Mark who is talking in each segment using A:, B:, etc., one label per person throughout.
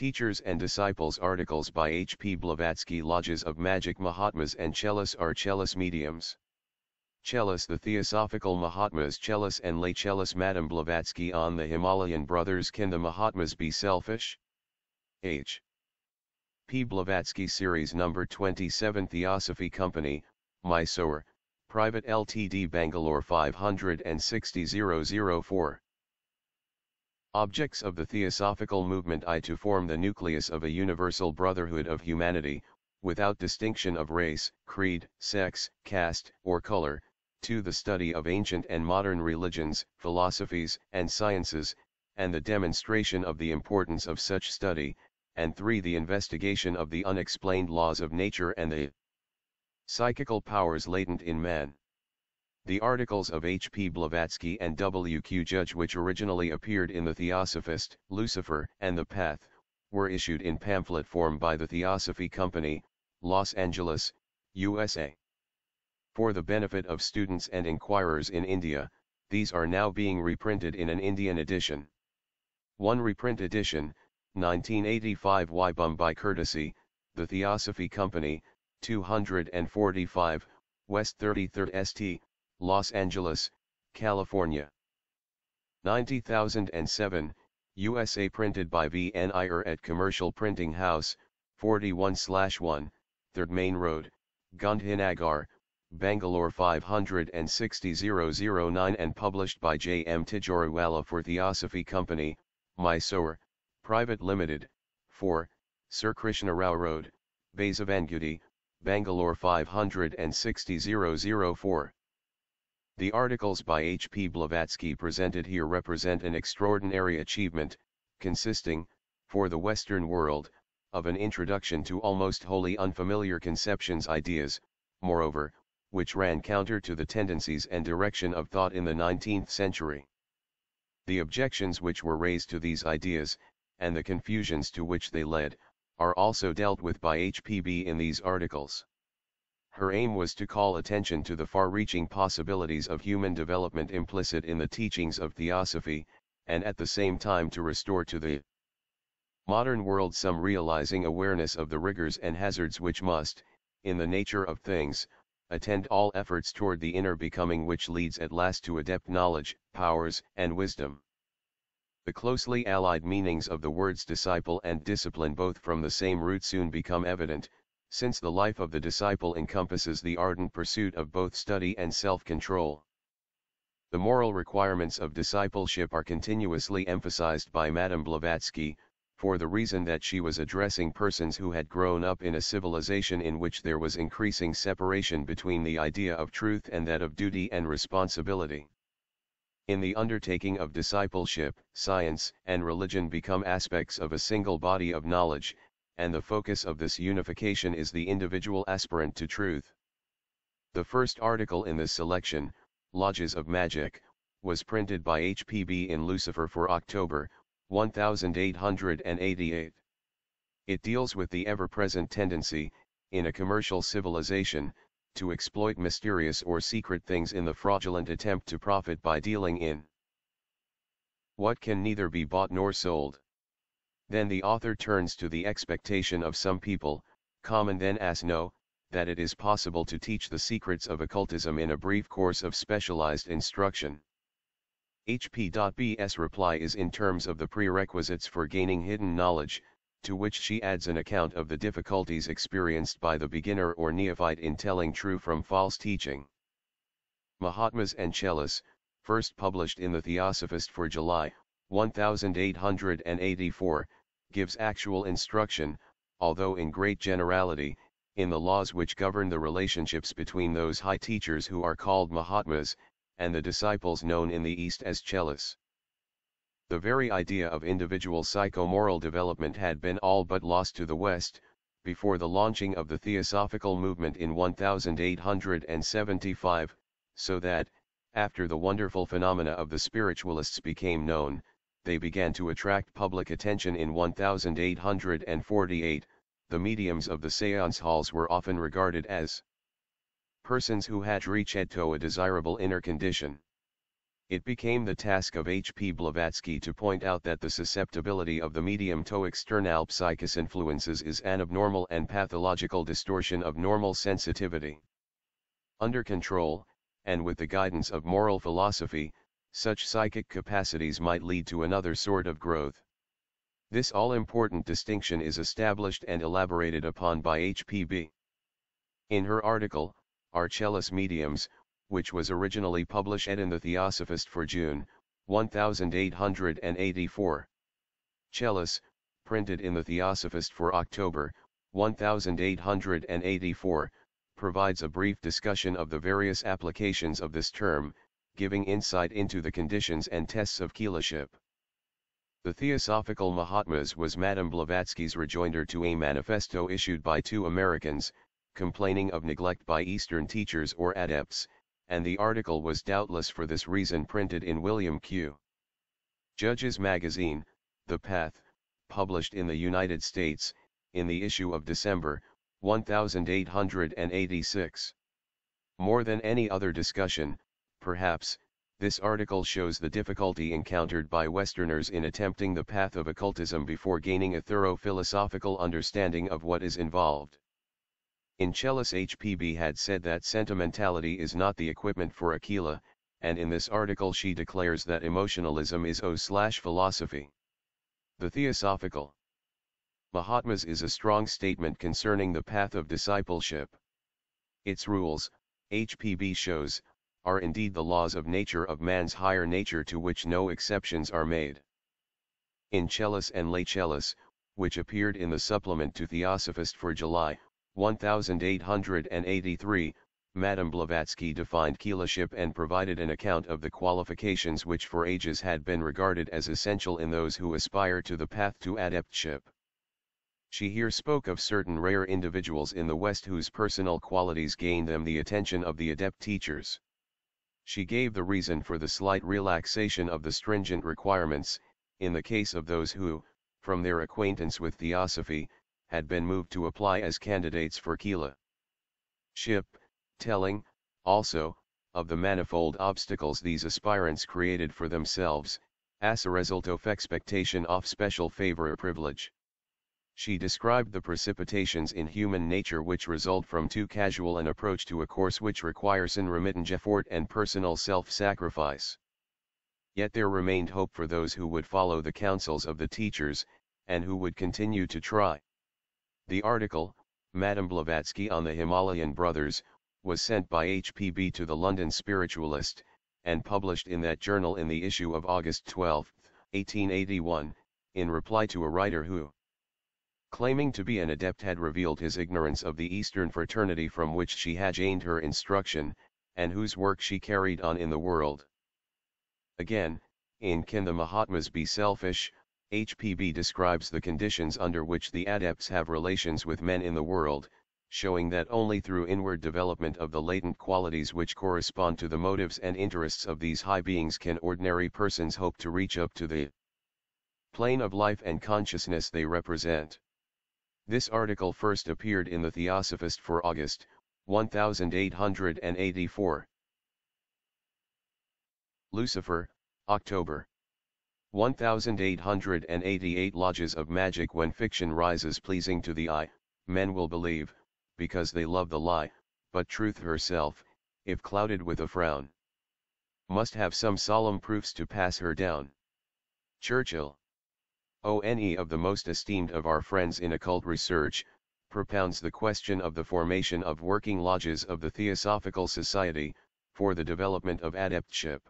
A: Teachers and Disciples articles by H. P. Blavatsky Lodges of Magic Mahatmas and Chelas are Chelas mediums. Chelas the Theosophical Mahatmas Chelas and Lay Chelas Madame Blavatsky on the Himalayan Brothers Can the Mahatmas be selfish? H. P. Blavatsky Series Number 27 Theosophy Company, Mysore, Private Ltd Bangalore 560004. Objects of the Theosophical movement I to form the nucleus of a universal brotherhood of humanity, without distinction of race, creed, sex, caste, or color, to the study of ancient and modern religions, philosophies, and sciences, and the demonstration of the importance of such study, and 3. The investigation of the unexplained laws of nature and the psychical powers latent in man. The articles of H. P. Blavatsky and W. Q. Judge which originally appeared in The Theosophist, Lucifer, and The Path, were issued in pamphlet form by the Theosophy Company, Los Angeles, USA. For the benefit of students and inquirers in India, these are now being reprinted in an Indian edition. One reprint edition, 1985 Wybum by courtesy, The Theosophy Company, 245, West 33rd St, Los Angeles, California. 90007, USA printed by V. N. Iyer at Commercial Printing House, 41-1, 3rd Main Road, Gandhinagar, Bangalore five hundred and sixty zero zero nine, and published by J. M. Tijoriwala for Theosophy Company, Mysore, Private Limited, 4, Sir Krishna Rao Road, Basavangudi, Bangalore five hundred and sixty zero zero four. The articles by H. P. Blavatsky presented here represent an extraordinary achievement, consisting, for the Western world, of an introduction to almost wholly unfamiliar conceptions ideas, moreover, which ran counter to the tendencies and direction of thought in the 19th century. The objections which were raised to these ideas, and the confusions to which they led, are also dealt with by HPB in these articles. Her aim was to call attention to the far-reaching possibilities of human development implicit in the teachings of theosophy, and at the same time to restore to the modern world some realizing awareness of the rigors and hazards which must, in the nature of things, attend all efforts toward the inner becoming which leads at last to adept knowledge, powers, and wisdom. The closely allied meanings of the words disciple and discipline both from the same root soon become evident, since the life of the disciple encompasses the ardent pursuit of both study and self-control. The moral requirements of discipleship are continuously emphasized by Madame Blavatsky, for the reason that she was addressing persons who had grown up in a civilization in which there was increasing separation between the idea of truth and that of duty and responsibility. In the undertaking of discipleship, science and religion become aspects of a single body of knowledge, and the focus of this unification is the individual aspirant to truth. The first article in this selection, Lodges of Magic, was printed by HPB in Lucifer for October, 1888. It deals with the ever-present tendency, in a commercial civilization, to exploit mysterious or secret things in the fraudulent attempt to profit by dealing in what can neither be bought nor sold. Then the author turns to the expectation of some people, common then as no, that it is possible to teach the secrets of occultism in a brief course of specialized instruction. HP.b's reply is in terms of the prerequisites for gaining hidden knowledge, to which she adds an account of the difficulties experienced by the beginner or neophyte in telling true from false teaching. Mahatmas and first published in the Theosophist for July, 1884, gives actual instruction, although in great generality, in the laws which govern the relationships between those high teachers who are called Mahatmas, and the disciples known in the East as Chelas. The very idea of individual psychomoral development had been all but lost to the West, before the launching of the Theosophical movement in 1875, so that, after the wonderful phenomena of the spiritualists became known, they began to attract public attention in 1848, the mediums of the seance halls were often regarded as persons who had reached to a desirable inner condition. It became the task of H. P. Blavatsky to point out that the susceptibility of the medium to external psychic influences is an abnormal and pathological distortion of normal sensitivity. Under control, and with the guidance of moral philosophy, such psychic capacities might lead to another sort of growth. This all-important distinction is established and elaborated upon by HPB. In her article, Arcellus Mediums, which was originally published in The Theosophist for June, 1884. Chellis, printed in The Theosophist for October, 1884, provides a brief discussion of the various applications of this term, giving insight into the conditions and tests of Keelaship. The Theosophical Mahatmas was Madame Blavatsky's rejoinder to a manifesto issued by two Americans, complaining of neglect by Eastern teachers or adepts, and the article was doubtless for this reason printed in William Q. Judges Magazine, The Path, published in the United States, in the issue of December, 1886. More than any other discussion, perhaps, this article shows the difficulty encountered by Westerners in attempting the path of occultism before gaining a thorough philosophical understanding of what is involved. In Chellis HPB had said that sentimentality is not the equipment for Aquila, and in this article she declares that emotionalism is O-philosophy. The Theosophical Mahatmas is a strong statement concerning the path of discipleship. Its rules, HPB shows, are indeed the laws of nature of man's higher nature to which no exceptions are made. In Cellus and Lacellus, which appeared in the supplement to Theosophist for July, 1883, Madame Blavatsky defined keelship and provided an account of the qualifications which for ages had been regarded as essential in those who aspire to the path to adeptship. She here spoke of certain rare individuals in the West whose personal qualities gained them the attention of the adept teachers. She gave the reason for the slight relaxation of the stringent requirements, in the case of those who, from their acquaintance with theosophy, had been moved to apply as candidates for Kila. Ship, telling, also, of the manifold obstacles these aspirants created for themselves, as a result of expectation of special favor or privilege. She described the precipitations in human nature which result from too casual an approach to a course which requires intermittent effort and personal self-sacrifice. Yet there remained hope for those who would follow the counsels of the teachers, and who would continue to try. The article, Madame Blavatsky on the Himalayan Brothers, was sent by HPB to the London Spiritualist, and published in that journal in the issue of August 12, 1881, in reply to a writer who claiming to be an adept had revealed his ignorance of the Eastern fraternity from which she had gained her instruction, and whose work she carried on in the world. Again, in Can the Mahatmas Be Selfish, HPB describes the conditions under which the adepts have relations with men in the world, showing that only through inward development of the latent qualities which correspond to the motives and interests of these high beings can ordinary persons hope to reach up to the plane of life and consciousness they represent. This article first appeared in the Theosophist for August, 1884. Lucifer, October. 1888 Lodges of Magic When fiction rises pleasing to the eye, men will believe, because they love the lie, but truth herself, if clouded with a frown, must have some solemn proofs to pass her down. Churchill ONE of the most esteemed of our friends in occult research, propounds the question of the formation of working lodges of the Theosophical Society, for the development of adeptship.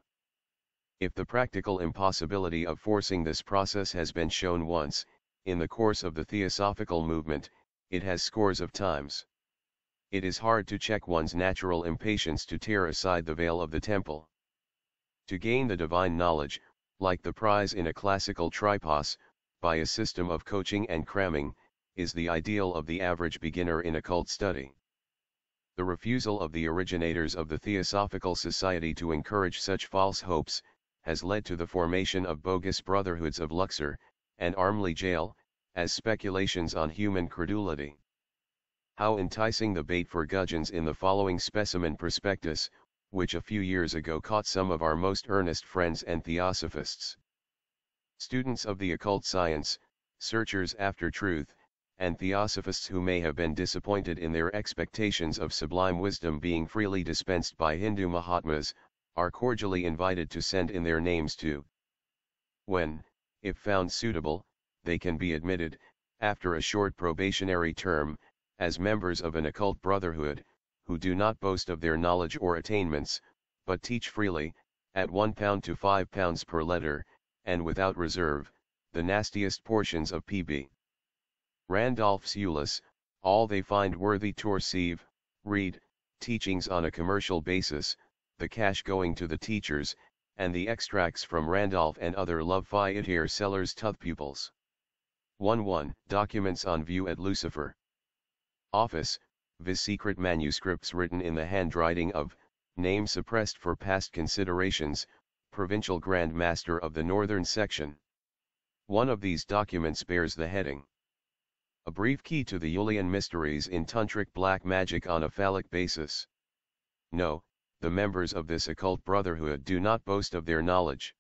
A: If the practical impossibility of forcing this process has been shown once, in the course of the Theosophical movement, it has scores of times. It is hard to check one's natural impatience to tear aside the veil of the temple. To gain the divine knowledge, like the prize in a classical tripos, by a system of coaching and cramming, is the ideal of the average beginner in occult study. The refusal of the originators of the Theosophical Society to encourage such false hopes, has led to the formation of bogus brotherhoods of Luxor, and Armley Jail, as speculations on human credulity. How enticing the bait for gudgeons in the following specimen prospectus, which a few years ago caught some of our most earnest friends and theosophists. Students of the occult science, searchers after truth, and theosophists who may have been disappointed in their expectations of sublime wisdom being freely dispensed by Hindu Mahatmas, are cordially invited to send in their names to. When, if found suitable, they can be admitted, after a short probationary term, as members of an occult brotherhood, who do not boast of their knowledge or attainments, but teach freely, at £1 to £5 per letter, and without reserve, the nastiest portions of P.B. Randolph's Euless, all they find worthy to receive, read, teachings on a commercial basis, the cash going to the teachers, and the extracts from Randolph and other Love Phi Itir sellers tough pupils. 1 1. Documents on view at Lucifer. Office, viz. secret manuscripts written in the handwriting of, name suppressed for past considerations, provincial Grand Master of the Northern Section. One of these documents bears the heading. A brief key to the Yulian mysteries in tantric black magic on a phallic basis. No, the members of this occult brotherhood do not boast of their knowledge.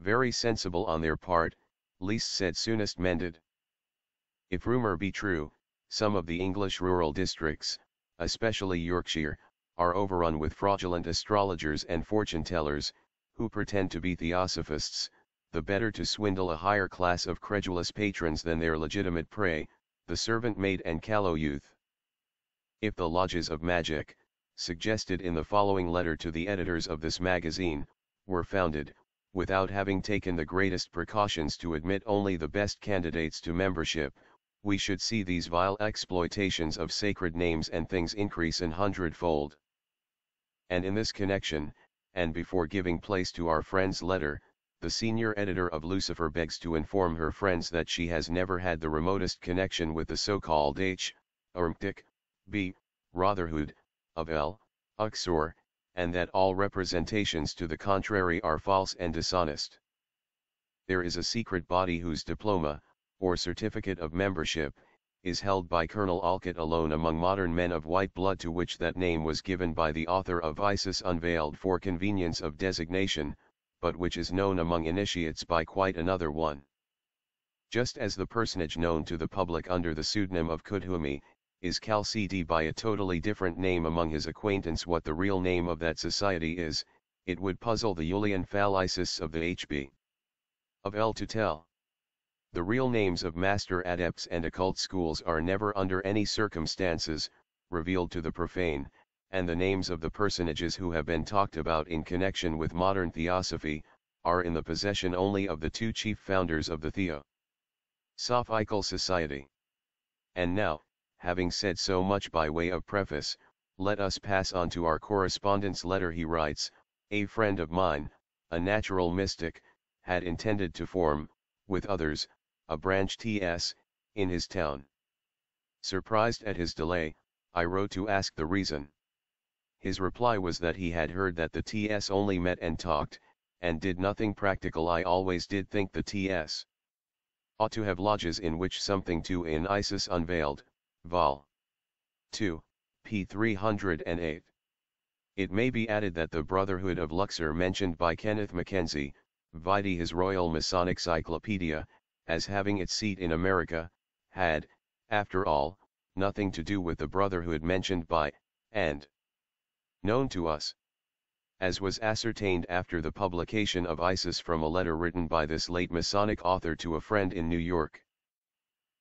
A: Very sensible on their part, least said soonest mended. If rumor be true, some of the English rural districts, especially Yorkshire, are overrun with fraudulent astrologers and fortune tellers, who pretend to be theosophists, the better to swindle a higher class of credulous patrons than their legitimate prey, the servant maid and callow youth. If the lodges of magic, suggested in the following letter to the editors of this magazine, were founded, without having taken the greatest precautions to admit only the best candidates to membership, we should see these vile exploitations of sacred names and things increase an hundredfold. And in this connection, and before giving place to our friend's letter, the senior editor of Lucifer begs to inform her friends that she has never had the remotest connection with the so-called H. Ermtik, B. Rotherhood, of L. Uxor, and that all representations to the contrary are false and dishonest. There is a secret body whose diploma, or certificate of membership, is held by Colonel Alcott alone among modern men of white blood to which that name was given by the author of Isis Unveiled for convenience of designation, but which is known among initiates by quite another one. Just as the personage known to the public under the pseudonym of Kudhumi, is Chalcedon by a totally different name among his acquaintance what the real name of that society is, it would puzzle the Yulian Phalisis of the HB. Of L to tell. The real names of master adepts and occult schools are never under any circumstances, revealed to the profane, and the names of the personages who have been talked about in connection with modern theosophy, are in the possession only of the two chief founders of the Theosophical Society. And now, having said so much by way of preface, let us pass on to our correspondent's letter he writes, a friend of mine, a natural mystic, had intended to form, with others, a branch TS, in his town. Surprised at his delay, I wrote to ask the reason. His reply was that he had heard that the TS only met and talked, and did nothing practical I always did think the TS ought to have lodges in which something to in Isis unveiled, Vol. 2, p. 308. It may be added that the Brotherhood of Luxor mentioned by Kenneth Mackenzie, vide his Royal Masonic Cyclopedia, as having its seat in America, had, after all, nothing to do with the brotherhood mentioned by, and known to us. As was ascertained after the publication of Isis from a letter written by this late Masonic author to a friend in New York.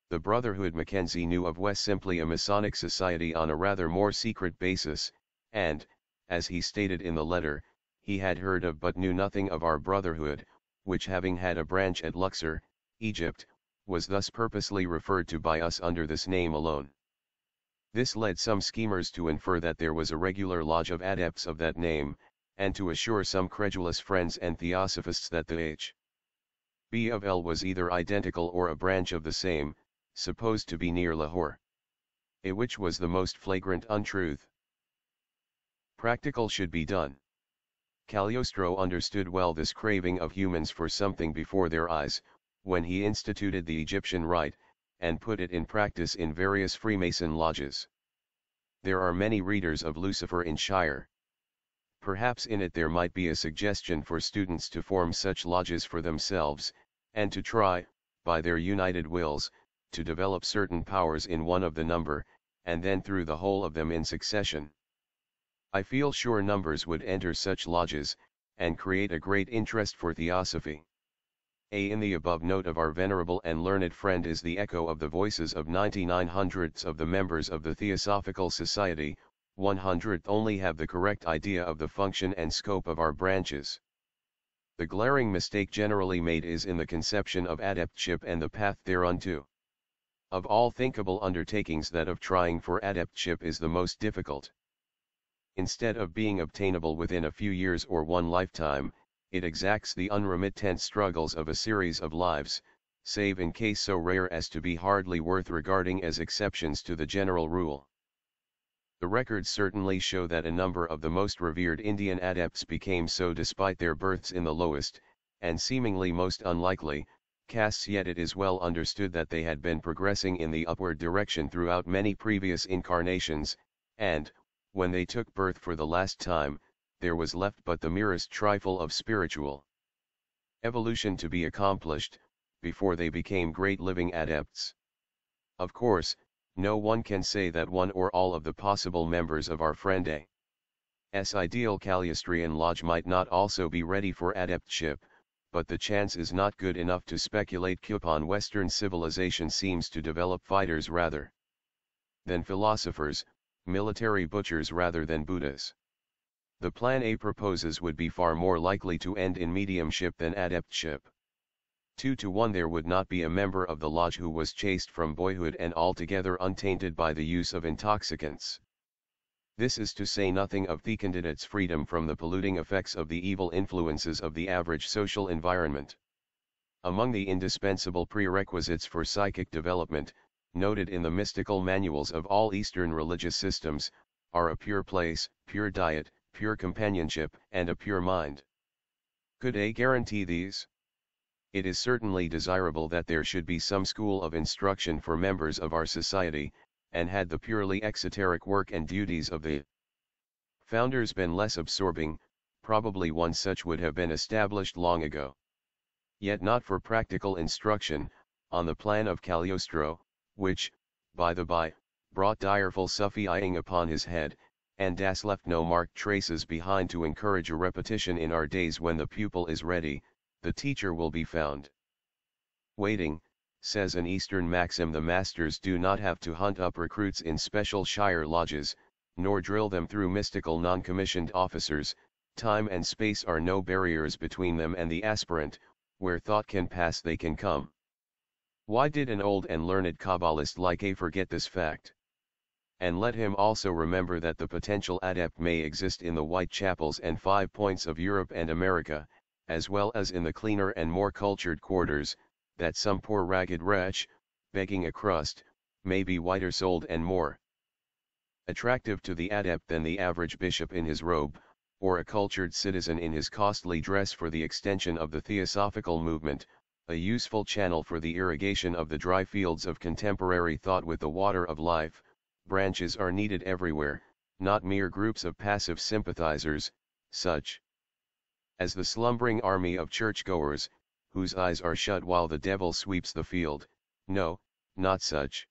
A: The Brotherhood Mackenzie knew of was simply a Masonic society on a rather more secret basis, and, as he stated in the letter, he had heard of but knew nothing of our Brotherhood, which having had a branch at Luxor, Egypt, was thus purposely referred to by us under this name alone. This led some schemers to infer that there was a regular lodge of adepts of that name, and to assure some credulous friends and theosophists that the H. B of L was either identical or a branch of the same, supposed to be near Lahore. A which was the most flagrant untruth. Practical should be done. Cagliostro understood well this craving of humans for something before their eyes, when he instituted the Egyptian Rite, and put it in practice in various Freemason lodges. There are many readers of Lucifer in Shire. Perhaps in it there might be a suggestion for students to form such lodges for themselves, and to try, by their united wills, to develop certain powers in one of the number, and then through the whole of them in succession. I feel sure numbers would enter such lodges, and create a great interest for Theosophy. A in the above note of our venerable and learned friend is the echo of the voices of 99 hundredths of the members of the Theosophical Society, 100th only have the correct idea of the function and scope of our branches. The glaring mistake generally made is in the conception of adeptship and the path thereunto. Of all thinkable undertakings that of trying for adeptship is the most difficult. Instead of being obtainable within a few years or one lifetime, it exacts the unremittent struggles of a series of lives, save in case so rare as to be hardly worth regarding as exceptions to the general rule. The records certainly show that a number of the most revered Indian adepts became so despite their births in the lowest, and seemingly most unlikely, castes yet it is well understood that they had been progressing in the upward direction throughout many previous incarnations, and, when they took birth for the last time, there was left but the merest trifle of spiritual evolution to be accomplished, before they became great living adepts. Of course, no one can say that one or all of the possible members of our friend A. S. Ideal and Lodge might not also be ready for adeptship, but the chance is not good enough to speculate upon Western civilization seems to develop fighters rather than philosophers, military butchers rather than Buddhas. The plan A proposes would be far more likely to end in mediumship than adeptship. 2 to 1 there would not be a member of the lodge who was chased from boyhood and altogether untainted by the use of intoxicants. This is to say nothing of the candidate's freedom from the polluting effects of the evil influences of the average social environment. Among the indispensable prerequisites for psychic development, noted in the mystical manuals of all Eastern religious systems, are a pure place, pure diet, pure companionship, and a pure mind. Could A guarantee these? It is certainly desirable that there should be some school of instruction for members of our society, and had the purely exoteric work and duties of the founders been less absorbing, probably one such would have been established long ago. Yet not for practical instruction, on the plan of Cagliostro, which, by the by, brought direful eyeing upon his head, and das left no marked traces behind to encourage a repetition in our days when the pupil is ready, the teacher will be found. Waiting, says an Eastern maxim the masters do not have to hunt up recruits in special shire lodges, nor drill them through mystical non-commissioned officers, time and space are no barriers between them and the aspirant, where thought can pass they can come. Why did an old and learned Kabbalist like A forget this fact? and let him also remember that the potential adept may exist in the white chapels and five points of Europe and America, as well as in the cleaner and more cultured quarters, that some poor ragged wretch, begging a crust, may be whiter souled and more attractive to the adept than the average bishop in his robe, or a cultured citizen in his costly dress for the extension of the theosophical movement, a useful channel for the irrigation of the dry fields of contemporary thought with the water of life, branches are needed everywhere, not mere groups of passive sympathizers, such as the slumbering army of churchgoers, whose eyes are shut while the devil sweeps the field, no, not such.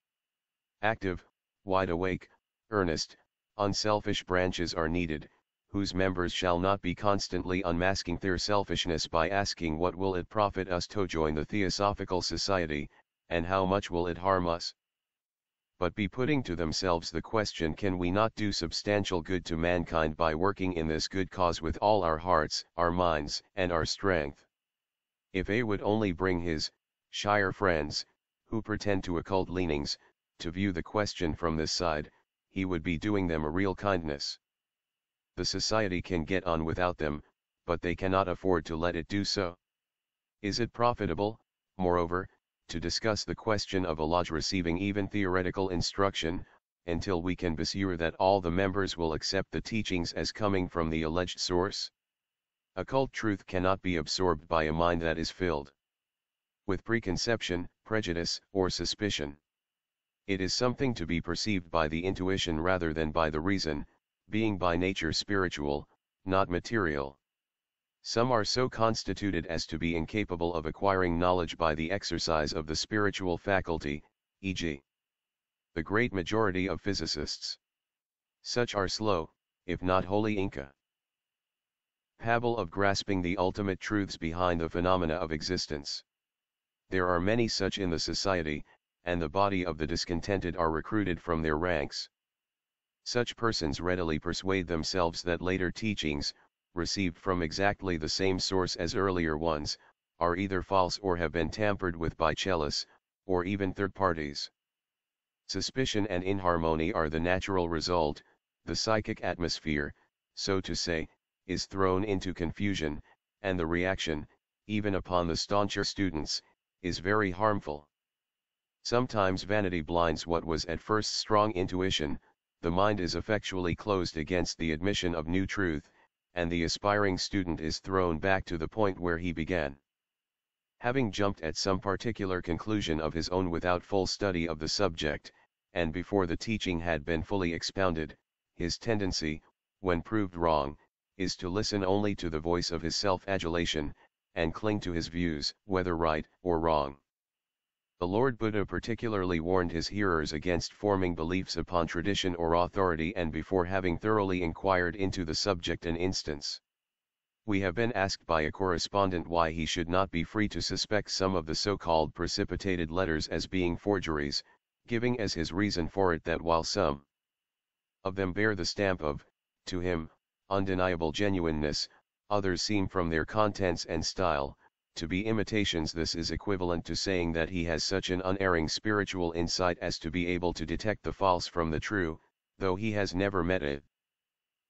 A: Active, wide awake, earnest, unselfish branches are needed, whose members shall not be constantly unmasking their selfishness by asking what will it profit us to join the Theosophical Society, and how much will it harm us but be putting to themselves the question can we not do substantial good to mankind by working in this good cause with all our hearts, our minds, and our strength. If A would only bring his, shire friends, who pretend to occult leanings, to view the question from this side, he would be doing them a real kindness. The society can get on without them, but they cannot afford to let it do so. Is it profitable, moreover, to discuss the question of a lodge receiving even theoretical instruction, until we can be sure that all the members will accept the teachings as coming from the alleged source? Occult truth cannot be absorbed by a mind that is filled with preconception, prejudice, or suspicion. It is something to be perceived by the intuition rather than by the reason, being by nature spiritual, not material. Some are so constituted as to be incapable of acquiring knowledge by the exercise of the spiritual faculty, e.g. the great majority of physicists. Such are slow, if not wholly Inca. Pabble of grasping the ultimate truths behind the phenomena of existence. There are many such in the society, and the body of the discontented are recruited from their ranks. Such persons readily persuade themselves that later teachings, received from exactly the same source as earlier ones, are either false or have been tampered with by cellus, or even third parties. Suspicion and inharmony are the natural result, the psychic atmosphere, so to say, is thrown into confusion, and the reaction, even upon the stauncher students, is very harmful. Sometimes vanity blinds what was at first strong intuition, the mind is effectually closed against the admission of new truth, and the aspiring student is thrown back to the point where he began. Having jumped at some particular conclusion of his own without full study of the subject, and before the teaching had been fully expounded, his tendency, when proved wrong, is to listen only to the voice of his self-adulation, and cling to his views, whether right or wrong. The Lord Buddha particularly warned his hearers against forming beliefs upon tradition or authority and before having thoroughly inquired into the subject and instance. We have been asked by a correspondent why he should not be free to suspect some of the so-called precipitated letters as being forgeries, giving as his reason for it that while some of them bear the stamp of, to him, undeniable genuineness, others seem from their contents and style, to be imitations this is equivalent to saying that he has such an unerring spiritual insight as to be able to detect the false from the true, though he has never met a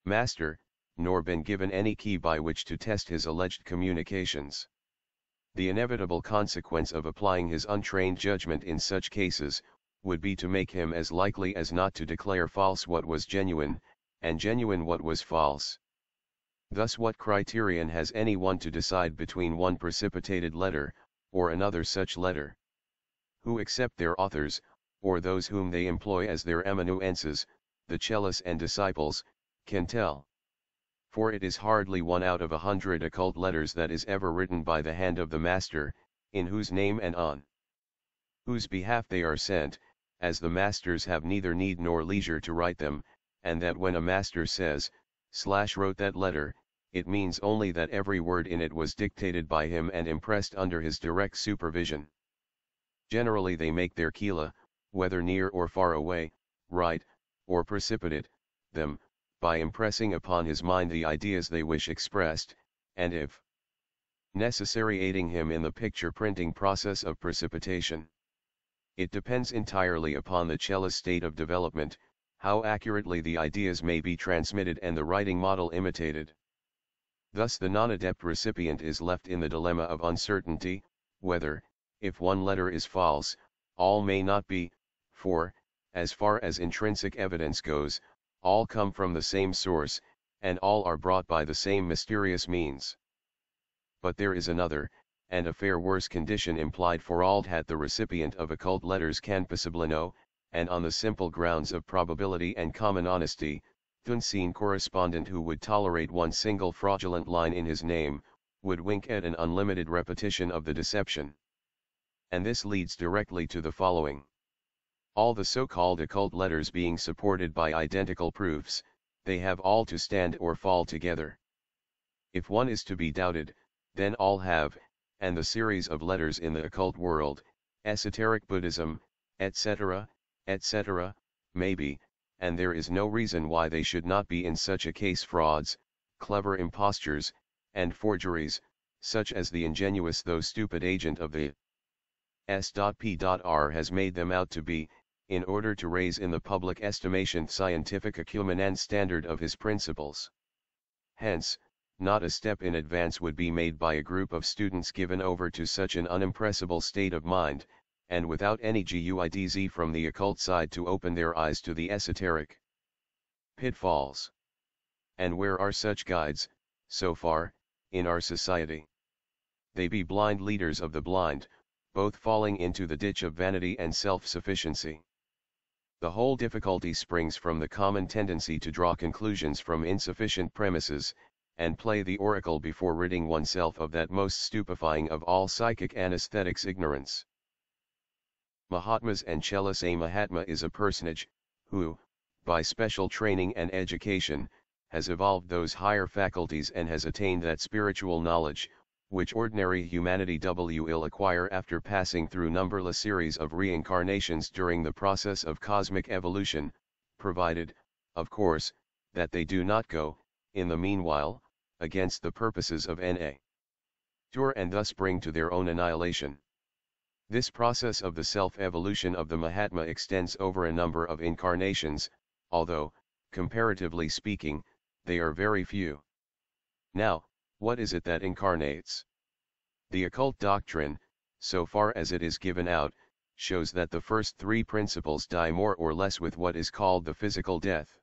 A: master, nor been given any key by which to test his alleged communications. The inevitable consequence of applying his untrained judgment in such cases, would be to make him as likely as not to declare false what was genuine, and genuine what was false. Thus what criterion has any one to decide between one precipitated letter, or another such letter? Who except their authors, or those whom they employ as their amanuenses, the cellists and disciples, can tell? For it is hardly one out of a hundred occult letters that is ever written by the hand of the master, in whose name and on whose behalf they are sent, as the masters have neither need nor leisure to write them, and that when a master says, Slash wrote that letter, it means only that every word in it was dictated by him and impressed under his direct supervision. Generally they make their kila, whether near or far away, right, or precipitate, them, by impressing upon his mind the ideas they wish expressed, and if necessary aiding him in the picture printing process of precipitation. It depends entirely upon the chela's state of development, how accurately the ideas may be transmitted and the writing model imitated. Thus the non-adept recipient is left in the dilemma of uncertainty, whether, if one letter is false, all may not be, for, as far as intrinsic evidence goes, all come from the same source, and all are brought by the same mysterious means. But there is another, and a far worse condition implied for all that the recipient of occult letters can possibly know, and on the simple grounds of probability and common honesty, Thunseen correspondent who would tolerate one single fraudulent line in his name, would wink at an unlimited repetition of the deception. And this leads directly to the following. All the so-called occult letters being supported by identical proofs, they have all to stand or fall together. If one is to be doubted, then all have, and the series of letters in the occult world, esoteric Buddhism, etc., etc., maybe, and there is no reason why they should not be in such a case frauds, clever impostures, and forgeries, such as the ingenuous though stupid agent of the S.P.R. has made them out to be, in order to raise in the public estimation scientific acumen and standard of his principles. Hence, not a step in advance would be made by a group of students given over to such an unimpressible state of mind, and without any GUIDZ from the occult side to open their eyes to the esoteric pitfalls. And where are such guides, so far, in our society? They be blind leaders of the blind, both falling into the ditch of vanity and self-sufficiency. The whole difficulty springs from the common tendency to draw conclusions from insufficient premises, and play the oracle before ridding oneself of that most stupefying of all psychic anesthetics ignorance. Mahatmas and Chelas A Mahatma is a personage, who, by special training and education, has evolved those higher faculties and has attained that spiritual knowledge, which ordinary humanity will acquire after passing through numberless series of reincarnations during the process of cosmic evolution, provided, of course, that they do not go, in the meanwhile, against the purposes of N.A. Tour and thus bring to their own annihilation. This process of the self-evolution of the Mahatma extends over a number of incarnations, although, comparatively speaking, they are very few. Now, what is it that incarnates? The occult doctrine, so far as it is given out, shows that the first three principles die more or less with what is called the physical death.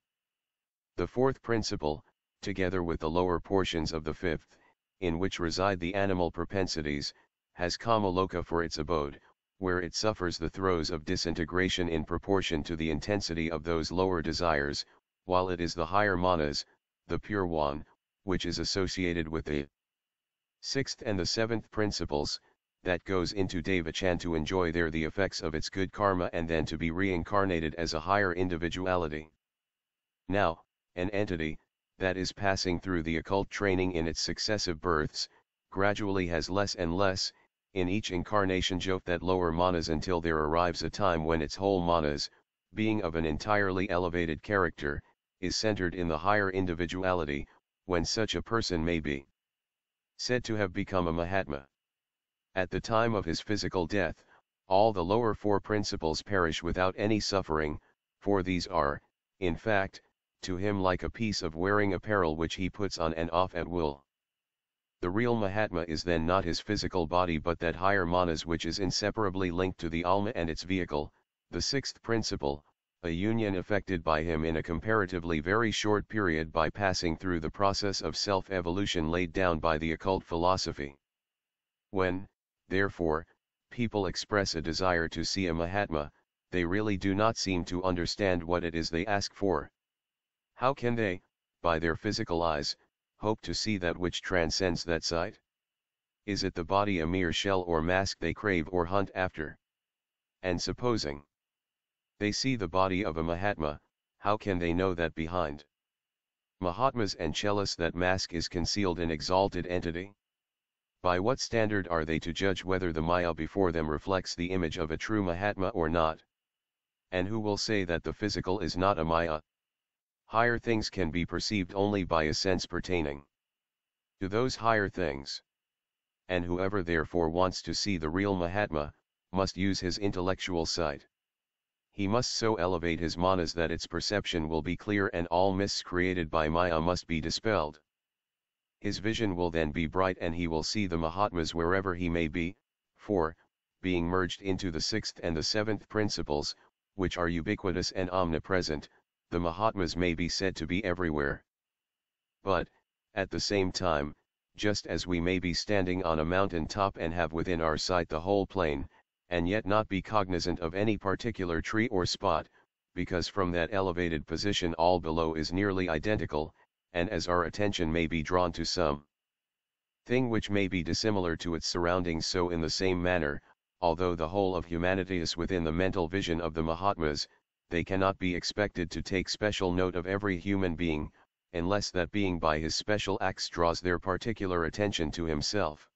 A: The fourth principle, together with the lower portions of the fifth, in which reside the animal propensities, has Kamaloka for its abode, where it suffers the throes of disintegration in proportion to the intensity of those lower desires, while it is the higher manas, the pure one, which is associated with the sixth and the seventh principles, that goes into Devachan to enjoy there the effects of its good karma and then to be reincarnated as a higher individuality. Now, an entity, that is passing through the occult training in its successive births, gradually has less and less, in each incarnation joke that lower manas until there arrives a time when its whole manas, being of an entirely elevated character, is centered in the higher individuality, when such a person may be said to have become a Mahatma. At the time of his physical death, all the lower four principles perish without any suffering, for these are, in fact, to him like a piece of wearing apparel which he puts on and off at will. The real Mahatma is then not his physical body but that higher manas which is inseparably linked to the alma and its vehicle, the sixth principle, a union effected by him in a comparatively very short period by passing through the process of self-evolution laid down by the occult philosophy. When, therefore, people express a desire to see a Mahatma, they really do not seem to understand what it is they ask for. How can they, by their physical eyes, hope to see that which transcends that sight? Is it the body a mere shell or mask they crave or hunt after? And supposing they see the body of a Mahatma, how can they know that behind Mahatmas and Chelas that mask is concealed an exalted entity? By what standard are they to judge whether the Maya before them reflects the image of a true Mahatma or not? And who will say that the physical is not a Maya, higher things can be perceived only by a sense pertaining to those higher things. And whoever therefore wants to see the real Mahatma, must use his intellectual sight. He must so elevate his manas that its perception will be clear and all mists created by Maya must be dispelled. His vision will then be bright and he will see the Mahatmas wherever he may be, for, being merged into the sixth and the seventh principles, which are ubiquitous and omnipresent, the Mahatmas may be said to be everywhere. But, at the same time, just as we may be standing on a mountain top and have within our sight the whole plain, and yet not be cognizant of any particular tree or spot, because from that elevated position all below is nearly identical, and as our attention may be drawn to some thing which may be dissimilar to its surroundings so in the same manner, although the whole of humanity is within the mental vision of the Mahatmas, they cannot be expected to take special note of every human being, unless that being by his special acts draws their particular attention to himself.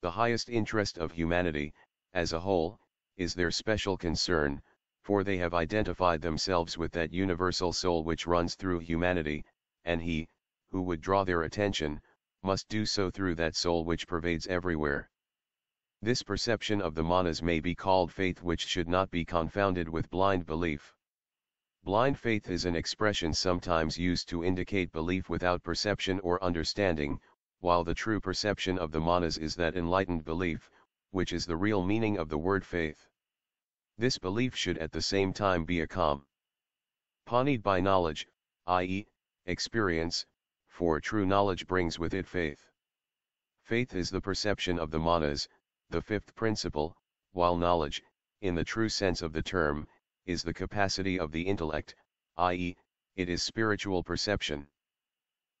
A: The highest interest of humanity, as a whole, is their special concern, for they have identified themselves with that universal soul which runs through humanity, and he, who would draw their attention, must do so through that soul which pervades everywhere. This perception of the manas may be called faith which should not be confounded with blind belief. Blind faith is an expression sometimes used to indicate belief without perception or understanding, while the true perception of the manas is that enlightened belief, which is the real meaning of the word faith. This belief should at the same time be a calm. Panied by knowledge, i.e., experience, for true knowledge brings with it faith. Faith is the perception of the manas, the fifth principle, while knowledge, in the true sense of the term, is the capacity of the intellect, i.e., it is spiritual perception.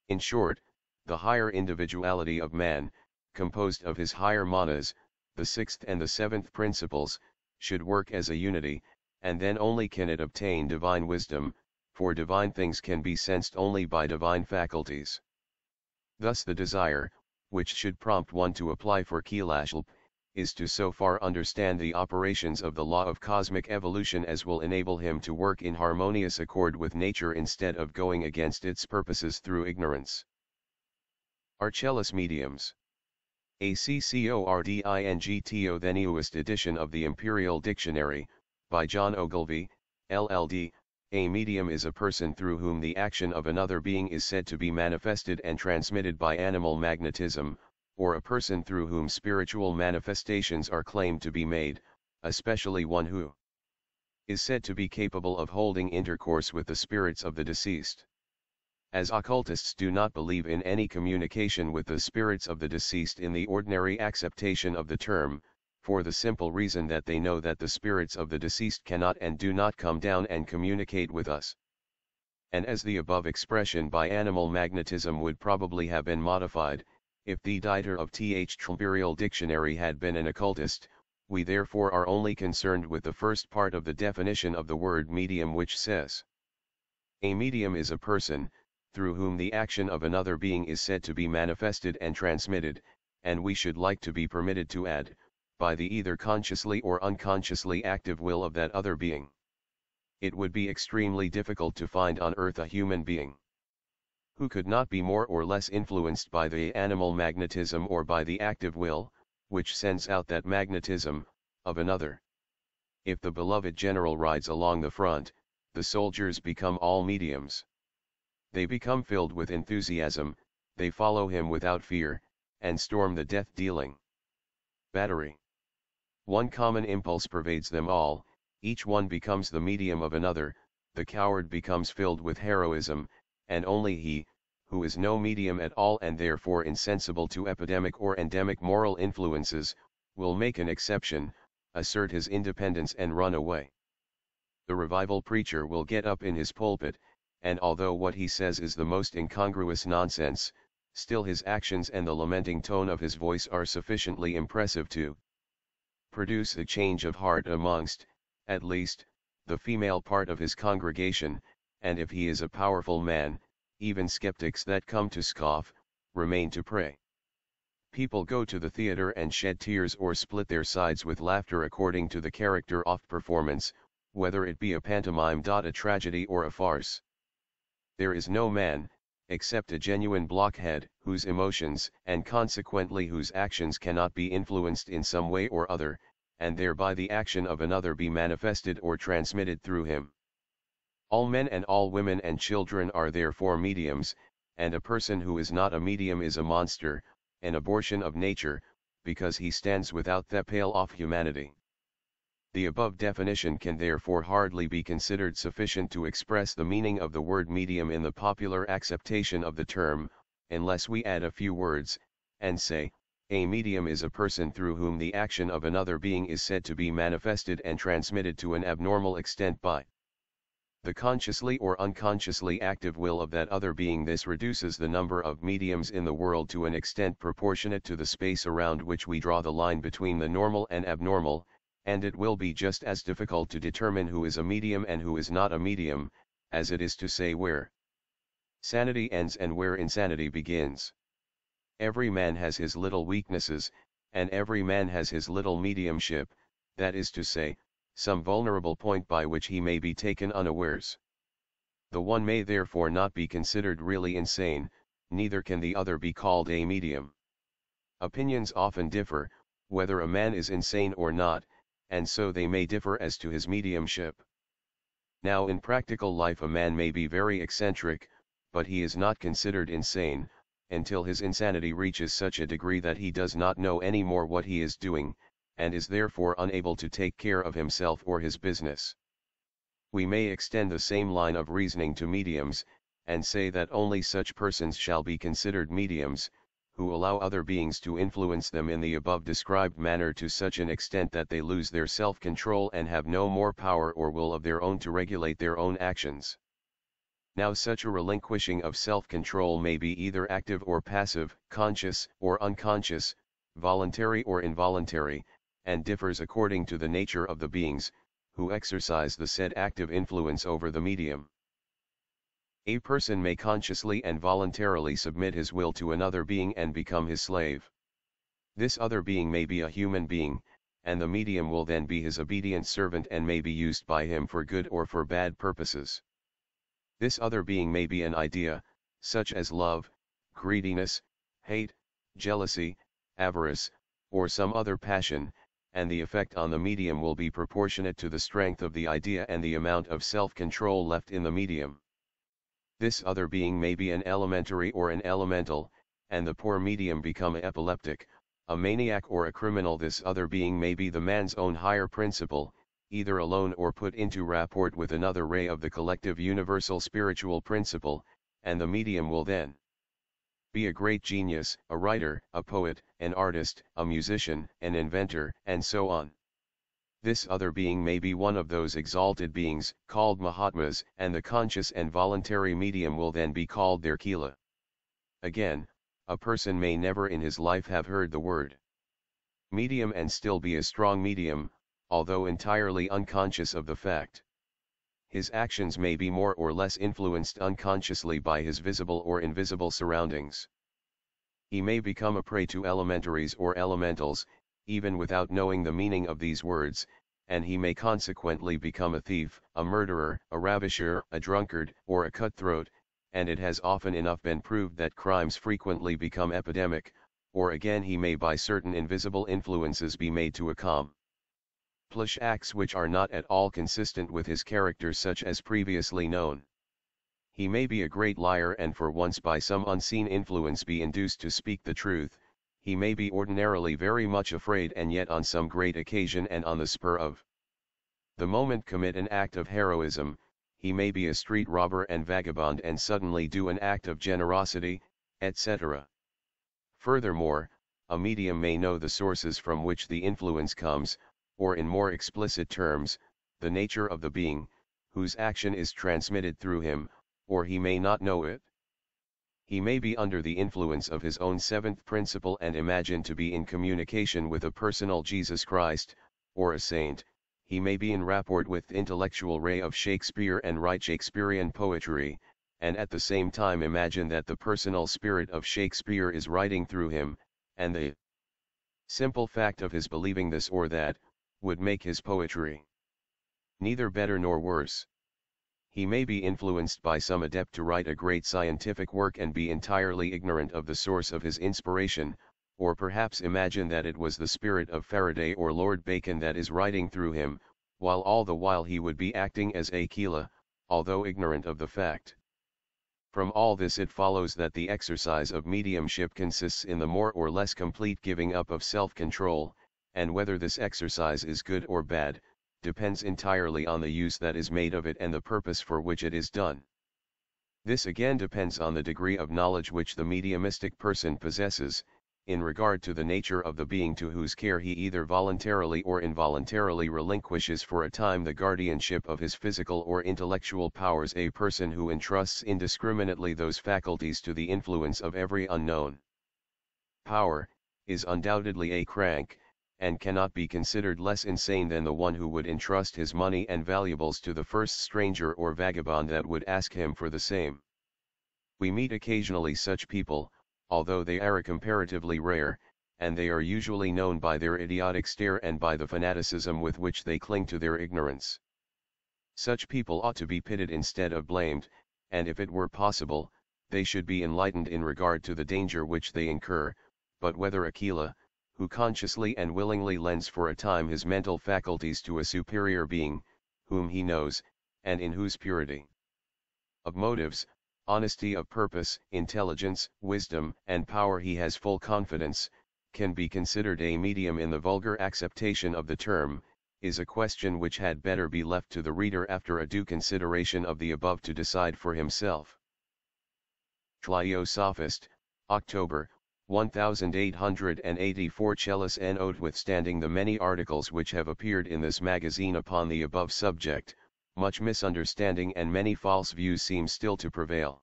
A: In short, the higher individuality of man, composed of his higher manas, the sixth and the seventh principles, should work as a unity, and then only can it obtain divine wisdom, for divine things can be sensed only by divine faculties. Thus the desire, which should prompt one to apply for Kilashulp, is to so far understand the operations of the law of cosmic evolution as will enable him to work in harmonious accord with nature instead of going against its purposes through ignorance. Archelus Mediums A The newest edition of the Imperial Dictionary, by John Ogilvie, LLD, a medium is a person through whom the action of another being is said to be manifested and transmitted by animal magnetism, or a person through whom spiritual manifestations are claimed to be made, especially one who is said to be capable of holding intercourse with the spirits of the deceased. As occultists do not believe in any communication with the spirits of the deceased in the ordinary acceptation of the term, for the simple reason that they know that the spirits of the deceased cannot and do not come down and communicate with us. And as the above expression by animal magnetism would probably have been modified, if the dieter of Th. Trumburial dictionary had been an occultist, we therefore are only concerned with the first part of the definition of the word medium which says, A medium is a person, through whom the action of another being is said to be manifested and transmitted, and we should like to be permitted to add, by the either consciously or unconsciously active will of that other being. It would be extremely difficult to find on earth a human being who could not be more or less influenced by the animal magnetism or by the active will, which sends out that magnetism, of another. If the beloved general rides along the front, the soldiers become all mediums. They become filled with enthusiasm, they follow him without fear, and storm the death dealing. Battery. One common impulse pervades them all, each one becomes the medium of another, the coward becomes filled with heroism, and only he, who is no medium at all and therefore insensible to epidemic or endemic moral influences, will make an exception, assert his independence and run away. The revival preacher will get up in his pulpit, and although what he says is the most incongruous nonsense, still his actions and the lamenting tone of his voice are sufficiently impressive to produce a change of heart amongst, at least, the female part of his congregation, and if he is a powerful man, even skeptics that come to scoff, remain to pray. People go to the theater and shed tears or split their sides with laughter according to the character of performance, whether it be a pantomime. A tragedy or a farce. There is no man, except a genuine blockhead, whose emotions and consequently whose actions cannot be influenced in some way or other, and thereby the action of another be manifested or transmitted through him. All men and all women and children are therefore mediums, and a person who is not a medium is a monster, an abortion of nature, because he stands without the pale of humanity. The above definition can therefore hardly be considered sufficient to express the meaning of the word medium in the popular acceptation of the term, unless we add a few words, and say, a medium is a person through whom the action of another being is said to be manifested and transmitted to an abnormal extent by the consciously or unconsciously active will of that other being this reduces the number of mediums in the world to an extent proportionate to the space around which we draw the line between the normal and abnormal, and it will be just as difficult to determine who is a medium and who is not a medium, as it is to say where sanity ends and where insanity begins. Every man has his little weaknesses, and every man has his little mediumship, that is to say, some vulnerable point by which he may be taken unawares. The one may therefore not be considered really insane, neither can the other be called a medium. Opinions often differ, whether a man is insane or not, and so they may differ as to his mediumship. Now in practical life a man may be very eccentric, but he is not considered insane, until his insanity reaches such a degree that he does not know any more what he is doing, and is therefore unable to take care of himself or his business. We may extend the same line of reasoning to mediums, and say that only such persons shall be considered mediums, who allow other beings to influence them in the above described manner to such an extent that they lose their self-control and have no more power or will of their own to regulate their own actions. Now such a relinquishing of self-control may be either active or passive, conscious or unconscious, voluntary or involuntary, and differs according to the nature of the beings, who exercise the said active influence over the medium. A person may consciously and voluntarily submit his will to another being and become his slave. This other being may be a human being, and the medium will then be his obedient servant and may be used by him for good or for bad purposes. This other being may be an idea, such as love, greediness, hate, jealousy, avarice, or some other passion, and the effect on the medium will be proportionate to the strength of the idea and the amount of self-control left in the medium. This other being may be an elementary or an elemental, and the poor medium become epileptic, a maniac or a criminal this other being may be the man's own higher principle, either alone or put into rapport with another ray of the collective universal spiritual principle, and the medium will then be a great genius, a writer, a poet, an artist, a musician, an inventor, and so on. This other being may be one of those exalted beings, called Mahatmas, and the conscious and voluntary medium will then be called their Kila. Again, a person may never in his life have heard the word medium and still be a strong medium, although entirely unconscious of the fact his actions may be more or less influenced unconsciously by his visible or invisible surroundings. He may become a prey to elementaries or elementals, even without knowing the meaning of these words, and he may consequently become a thief, a murderer, a ravisher, a drunkard, or a cutthroat, and it has often enough been proved that crimes frequently become epidemic, or again he may by certain invisible influences be made to a calm. Plush acts which are not at all consistent with his character such as previously known. He may be a great liar and for once by some unseen influence be induced to speak the truth, he may be ordinarily very much afraid and yet on some great occasion and on the spur of the moment commit an act of heroism, he may be a street robber and vagabond and suddenly do an act of generosity, etc. Furthermore, a medium may know the sources from which the influence comes, or in more explicit terms, the nature of the being, whose action is transmitted through him, or he may not know it. He may be under the influence of his own seventh principle and imagine to be in communication with a personal Jesus Christ, or a saint, he may be in rapport with intellectual ray of Shakespeare and write Shakespearean poetry, and at the same time imagine that the personal spirit of Shakespeare is writing through him, and the simple fact of his believing this or that, would make his poetry. Neither better nor worse. He may be influenced by some adept to write a great scientific work and be entirely ignorant of the source of his inspiration, or perhaps imagine that it was the spirit of Faraday or Lord Bacon that is writing through him, while all the while he would be acting as Aquila, although ignorant of the fact. From all this it follows that the exercise of mediumship consists in the more or less complete giving up of self-control, and whether this exercise is good or bad, depends entirely on the use that is made of it and the purpose for which it is done. This again depends on the degree of knowledge which the mediumistic person possesses, in regard to the nature of the being to whose care he either voluntarily or involuntarily relinquishes for a time the guardianship of his physical or intellectual powers a person who entrusts indiscriminately those faculties to the influence of every unknown. Power, is undoubtedly a crank, and cannot be considered less insane than the one who would entrust his money and valuables to the first stranger or vagabond that would ask him for the same. We meet occasionally such people, although they are comparatively rare, and they are usually known by their idiotic stare and by the fanaticism with which they cling to their ignorance. Such people ought to be pitted instead of blamed, and if it were possible, they should be enlightened in regard to the danger which they incur, but whether Aquila, who consciously and willingly lends for a time his mental faculties to a superior being, whom he knows, and in whose purity of motives, honesty of purpose, intelligence, wisdom, and power he has full confidence, can be considered a medium in the vulgar acceptation of the term, is a question which had better be left to the reader after a due consideration of the above to decide for himself. Gliosophist, October 1884 Chellis en Ode the many articles which have appeared in this magazine upon the above subject, much misunderstanding and many false views seem still to prevail.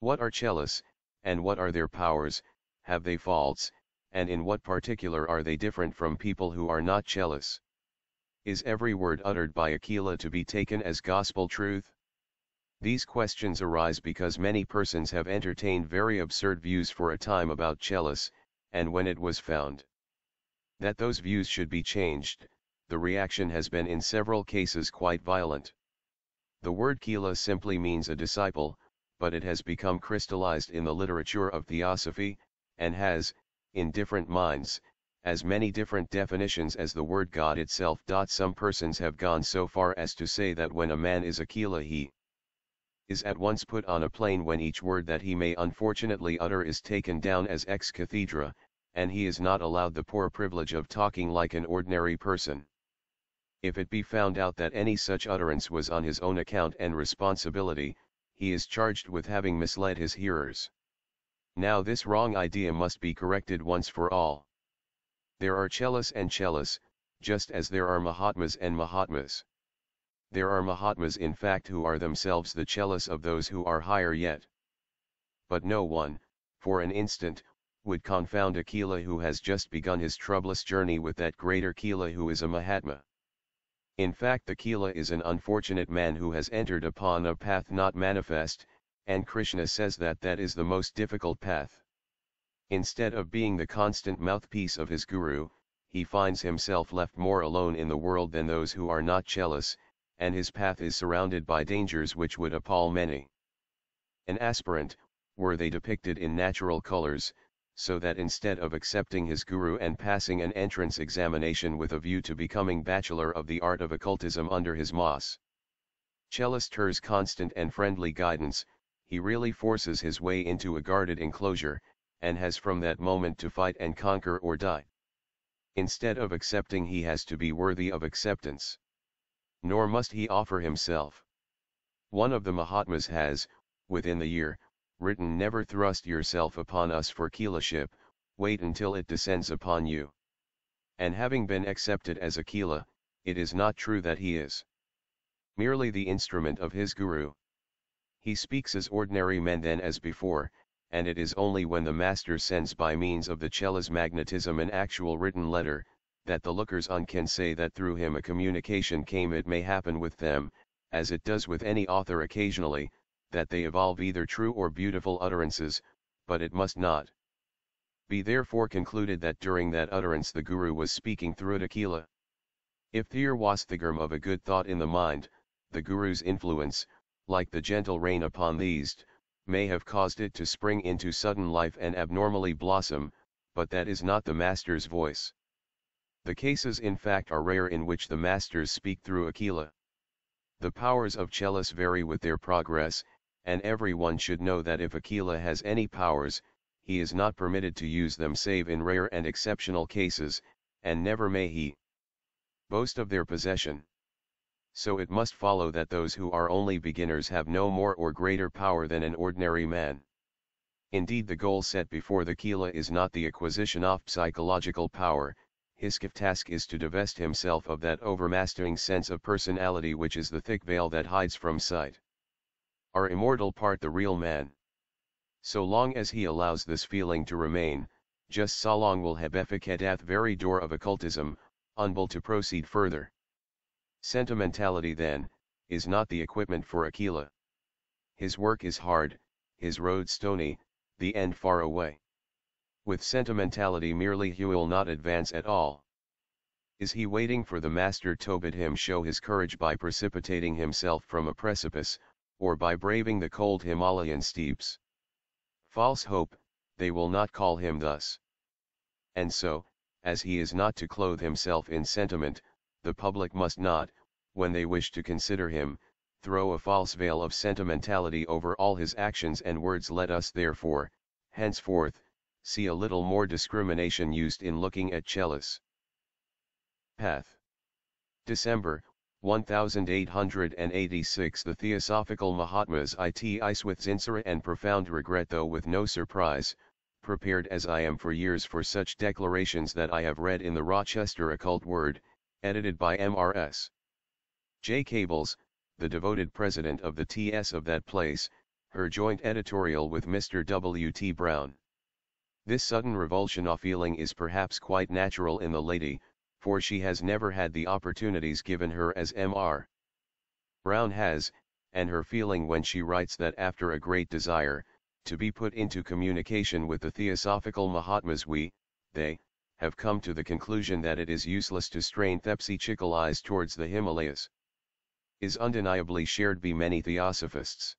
A: What are cellists, and what are their powers, have they faults, and in what particular are they different from people who are not jealous? Is every word uttered by Aquila to be taken as gospel truth? These questions arise because many persons have entertained very absurd views for a time about Cellus, and when it was found that those views should be changed, the reaction has been in several cases quite violent. The word Kila simply means a disciple, but it has become crystallized in the literature of theosophy, and has, in different minds, as many different definitions as the word God itself. Some persons have gone so far as to say that when a man is a Kila he is at once put on a plane when each word that he may unfortunately utter is taken down as ex cathedra, and he is not allowed the poor privilege of talking like an ordinary person. If it be found out that any such utterance was on his own account and responsibility, he is charged with having misled his hearers. Now this wrong idea must be corrected once for all. There are chelas and chelas, just as there are Mahatmas and Mahatmas. There are Mahatmas in fact who are themselves the chalice of those who are higher yet. But no one, for an instant, would confound Kila who has just begun his troublous journey with that greater Kila who is a Mahatma. In fact the Kila is an unfortunate man who has entered upon a path not manifest, and Krishna says that that is the most difficult path. Instead of being the constant mouthpiece of his guru, he finds himself left more alone in the world than those who are not jealous, and his path is surrounded by dangers which would appall many. An aspirant, were they depicted in natural colors, so that instead of accepting his guru and passing an entrance examination with a view to becoming bachelor of the art of occultism under his moss. Chelister's constant and friendly guidance, he really forces his way into a guarded enclosure, and has from that moment to fight and conquer or die. Instead of accepting he has to be worthy of acceptance nor must he offer himself. One of the Mahatmas has, within the year, written Never thrust yourself upon us for Kilaship, wait until it descends upon you. And having been accepted as Akila, it is not true that he is merely the instrument of his guru. He speaks as ordinary men then as before, and it is only when the master sends by means of the chela's magnetism an actual written letter, that the lookers on can say that through him a communication came it may happen with them, as it does with any author occasionally, that they evolve either true or beautiful utterances, but it must not. Be therefore concluded that during that utterance the Guru was speaking through Dakila. If there was the germ of a good thought in the mind, the Guru's influence, like the gentle rain upon these, may have caused it to spring into sudden life and abnormally blossom, but that is not the Master's voice. The cases in fact are rare in which the masters speak through Aquila. The powers of Chellis vary with their progress, and everyone should know that if Aquila has any powers, he is not permitted to use them save in rare and exceptional cases, and never may he boast of their possession. So it must follow that those who are only beginners have no more or greater power than an ordinary man. Indeed the goal set before the Kila is not the acquisition of psychological power, his task is to divest himself of that overmastering sense of personality which is the thick veil that hides from sight. Our immortal part the real man. So long as he allows this feeling to remain, just so long will Habefic at very door of occultism, unable to proceed further. Sentimentality then, is not the equipment for Aquila. His work is hard, his road stony, the end far away. With sentimentality merely he will not advance at all. Is he waiting for the master to bid him show his courage by precipitating himself from a precipice, or by braving the cold Himalayan steeps? False hope, they will not call him thus. And so, as he is not to clothe himself in sentiment, the public must not, when they wish to consider him, throw a false veil of sentimentality over all his actions and words let us therefore, henceforth, see a little more discrimination used in looking at Chelis. Path. December, 1886 The Theosophical Mahatmas ITIs with sincere and profound regret though with no surprise, prepared as I am for years for such declarations that I have read in the Rochester Occult Word, edited by M.R.S. J. Cables, the devoted president of the T.S. of that place, her joint editorial with Mr. W.T. Brown. This sudden revulsion of feeling is perhaps quite natural in the lady, for she has never had the opportunities given her as M. R. Brown has, and her feeling when she writes that after a great desire, to be put into communication with the theosophical Mahatmas we, they, have come to the conclusion that it is useless to strain thepsichical eyes towards the Himalayas, is undeniably shared by many theosophists.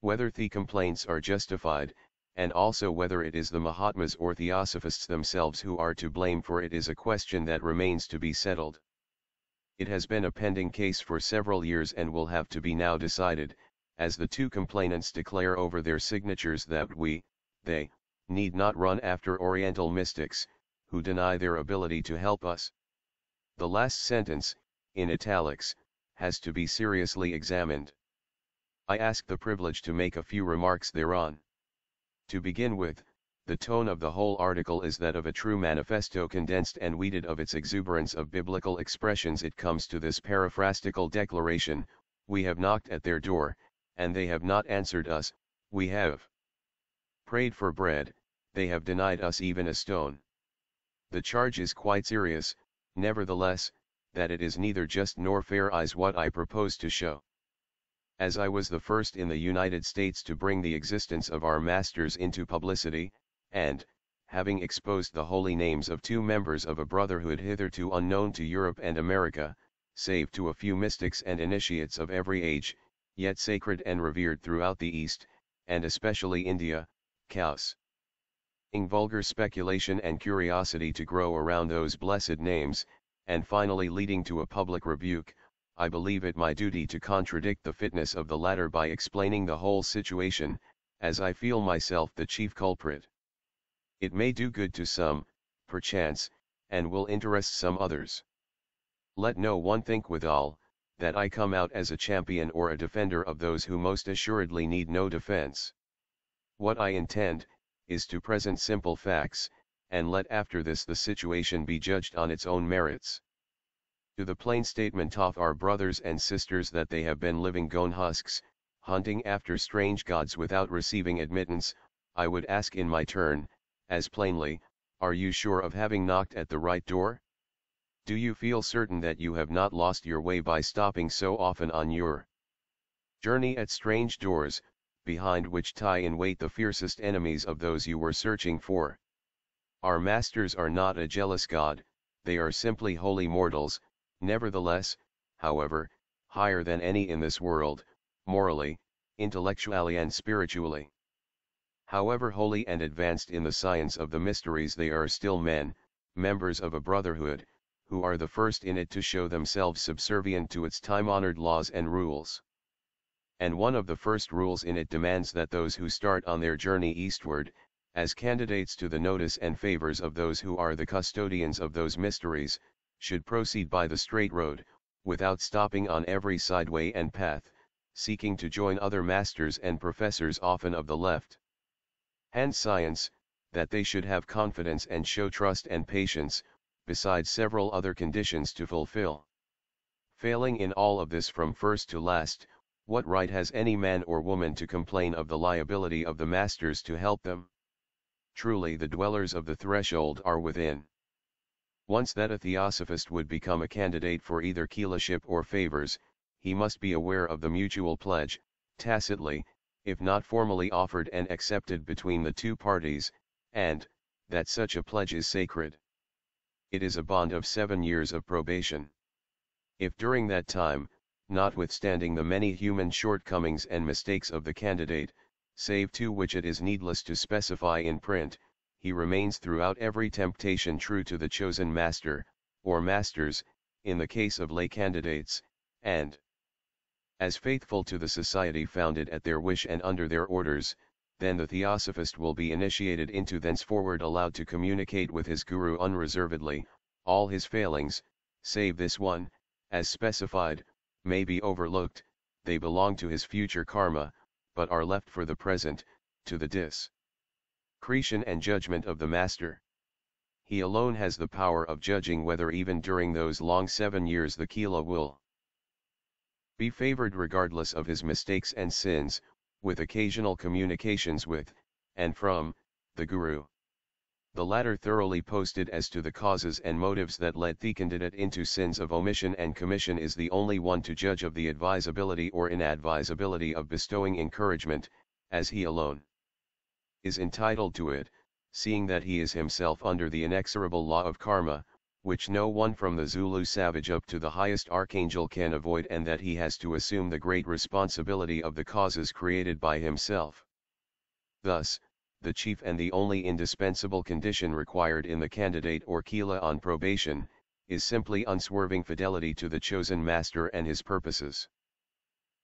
A: Whether the complaints are justified, and also whether it is the Mahatmas or Theosophists themselves who are to blame for it is a question that remains to be settled. It has been a pending case for several years and will have to be now decided, as the two complainants declare over their signatures that we, they, need not run after Oriental mystics, who deny their ability to help us. The last sentence, in italics, has to be seriously examined. I ask the privilege to make a few remarks thereon. To begin with, the tone of the whole article is that of a true manifesto condensed and weeded of its exuberance of biblical expressions. It comes to this paraphrastical declaration, we have knocked at their door, and they have not answered us, we have prayed for bread, they have denied us even a stone. The charge is quite serious, nevertheless, that it is neither just nor fair is what I propose to show as I was the first in the United States to bring the existence of our masters into publicity, and, having exposed the holy names of two members of a brotherhood hitherto unknown to Europe and America, save to a few mystics and initiates of every age, yet sacred and revered throughout the East, and especially India, Kaus. In vulgar speculation and curiosity to grow around those blessed names, and finally leading to a public rebuke, I believe it my duty to contradict the fitness of the latter by explaining the whole situation, as I feel myself the chief culprit. It may do good to some, perchance, and will interest some others. Let no one think withal, that I come out as a champion or a defender of those who most assuredly need no defense. What I intend, is to present simple facts, and let after this the situation be judged on its own merits. To the plain statement of our brothers and sisters that they have been living gone husks, hunting after strange gods without receiving admittance, I would ask in my turn, as plainly, are you sure of having knocked at the right door? Do you feel certain that you have not lost your way by stopping so often on your journey at strange doors, behind which tie in wait the fiercest enemies of those you were searching for? Our masters are not a jealous God, they are simply holy mortals, nevertheless, however, higher than any in this world, morally, intellectually and spiritually. However holy and advanced in the science of the mysteries they are still men, members of a brotherhood, who are the first in it to show themselves subservient to its time-honored laws and rules. And one of the first rules in it demands that those who start on their journey eastward, as candidates to the notice and favors of those who are the custodians of those mysteries, should proceed by the straight road, without stopping on every sideway and path, seeking to join other masters and professors often of the left. Hence, science, that they should have confidence and show trust and patience, besides several other conditions to fulfill. Failing in all of this from first to last, what right has any man or woman to complain of the liability of the masters to help them? Truly the dwellers of the threshold are within. Once that a theosophist would become a candidate for either keelship or favors, he must be aware of the mutual pledge, tacitly, if not formally offered and accepted between the two parties, and, that such a pledge is sacred. It is a bond of seven years of probation. If during that time, notwithstanding the many human shortcomings and mistakes of the candidate, save two which it is needless to specify in print, he remains throughout every temptation true to the chosen master, or masters, in the case of lay candidates, and as faithful to the society founded at their wish and under their orders, then the theosophist will be initiated into thenceforward allowed to communicate with his guru unreservedly, all his failings, save this one, as specified, may be overlooked, they belong to his future karma, but are left for the present, to the dis. Creation and judgment of the Master. He alone has the power of judging whether even during those long seven years the Kila will be favored regardless of his mistakes and sins, with occasional communications with, and from, the Guru. The latter thoroughly posted as to the causes and motives that led the candidate into sins of omission and commission is the only one to judge of the advisability or inadvisability of bestowing encouragement, as he alone is entitled to it, seeing that he is himself under the inexorable law of karma, which no one from the Zulu savage up to the highest archangel can avoid and that he has to assume the great responsibility of the causes created by himself. Thus, the chief and the only indispensable condition required in the candidate or Kila on probation, is simply unswerving fidelity to the chosen master and his purposes.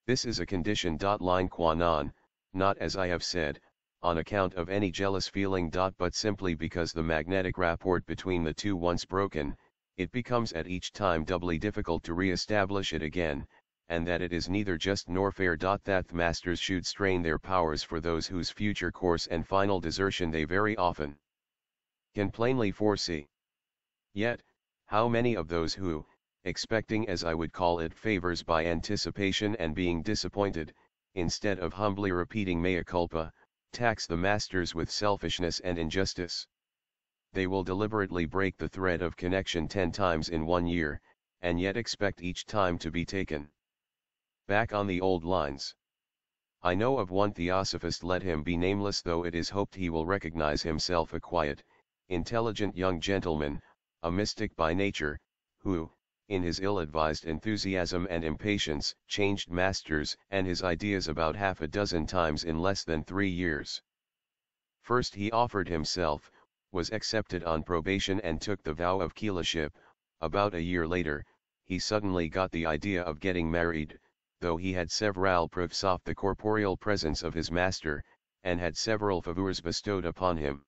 A: This is a condition. Line Quanon, not as I have said, on account of any jealous feeling. But simply because the magnetic rapport between the two once broken, it becomes at each time doubly difficult to re establish it again, and that it is neither just nor fair. That masters should strain their powers for those whose future course and final desertion they very often can plainly foresee. Yet, how many of those who, expecting as I would call it favors by anticipation and being disappointed, instead of humbly repeating mea culpa, tax the masters with selfishness and injustice. They will deliberately break the thread of connection ten times in one year, and yet expect each time to be taken. Back on the old lines. I know of one theosophist let him be nameless though it is hoped he will recognize himself a quiet, intelligent young gentleman, a mystic by nature, who, in his ill-advised enthusiasm and impatience, changed masters and his ideas about half a dozen times in less than three years. First he offered himself, was accepted on probation and took the vow of keelaship, about a year later, he suddenly got the idea of getting married, though he had several proofs of the corporeal presence of his master, and had several favors bestowed upon him.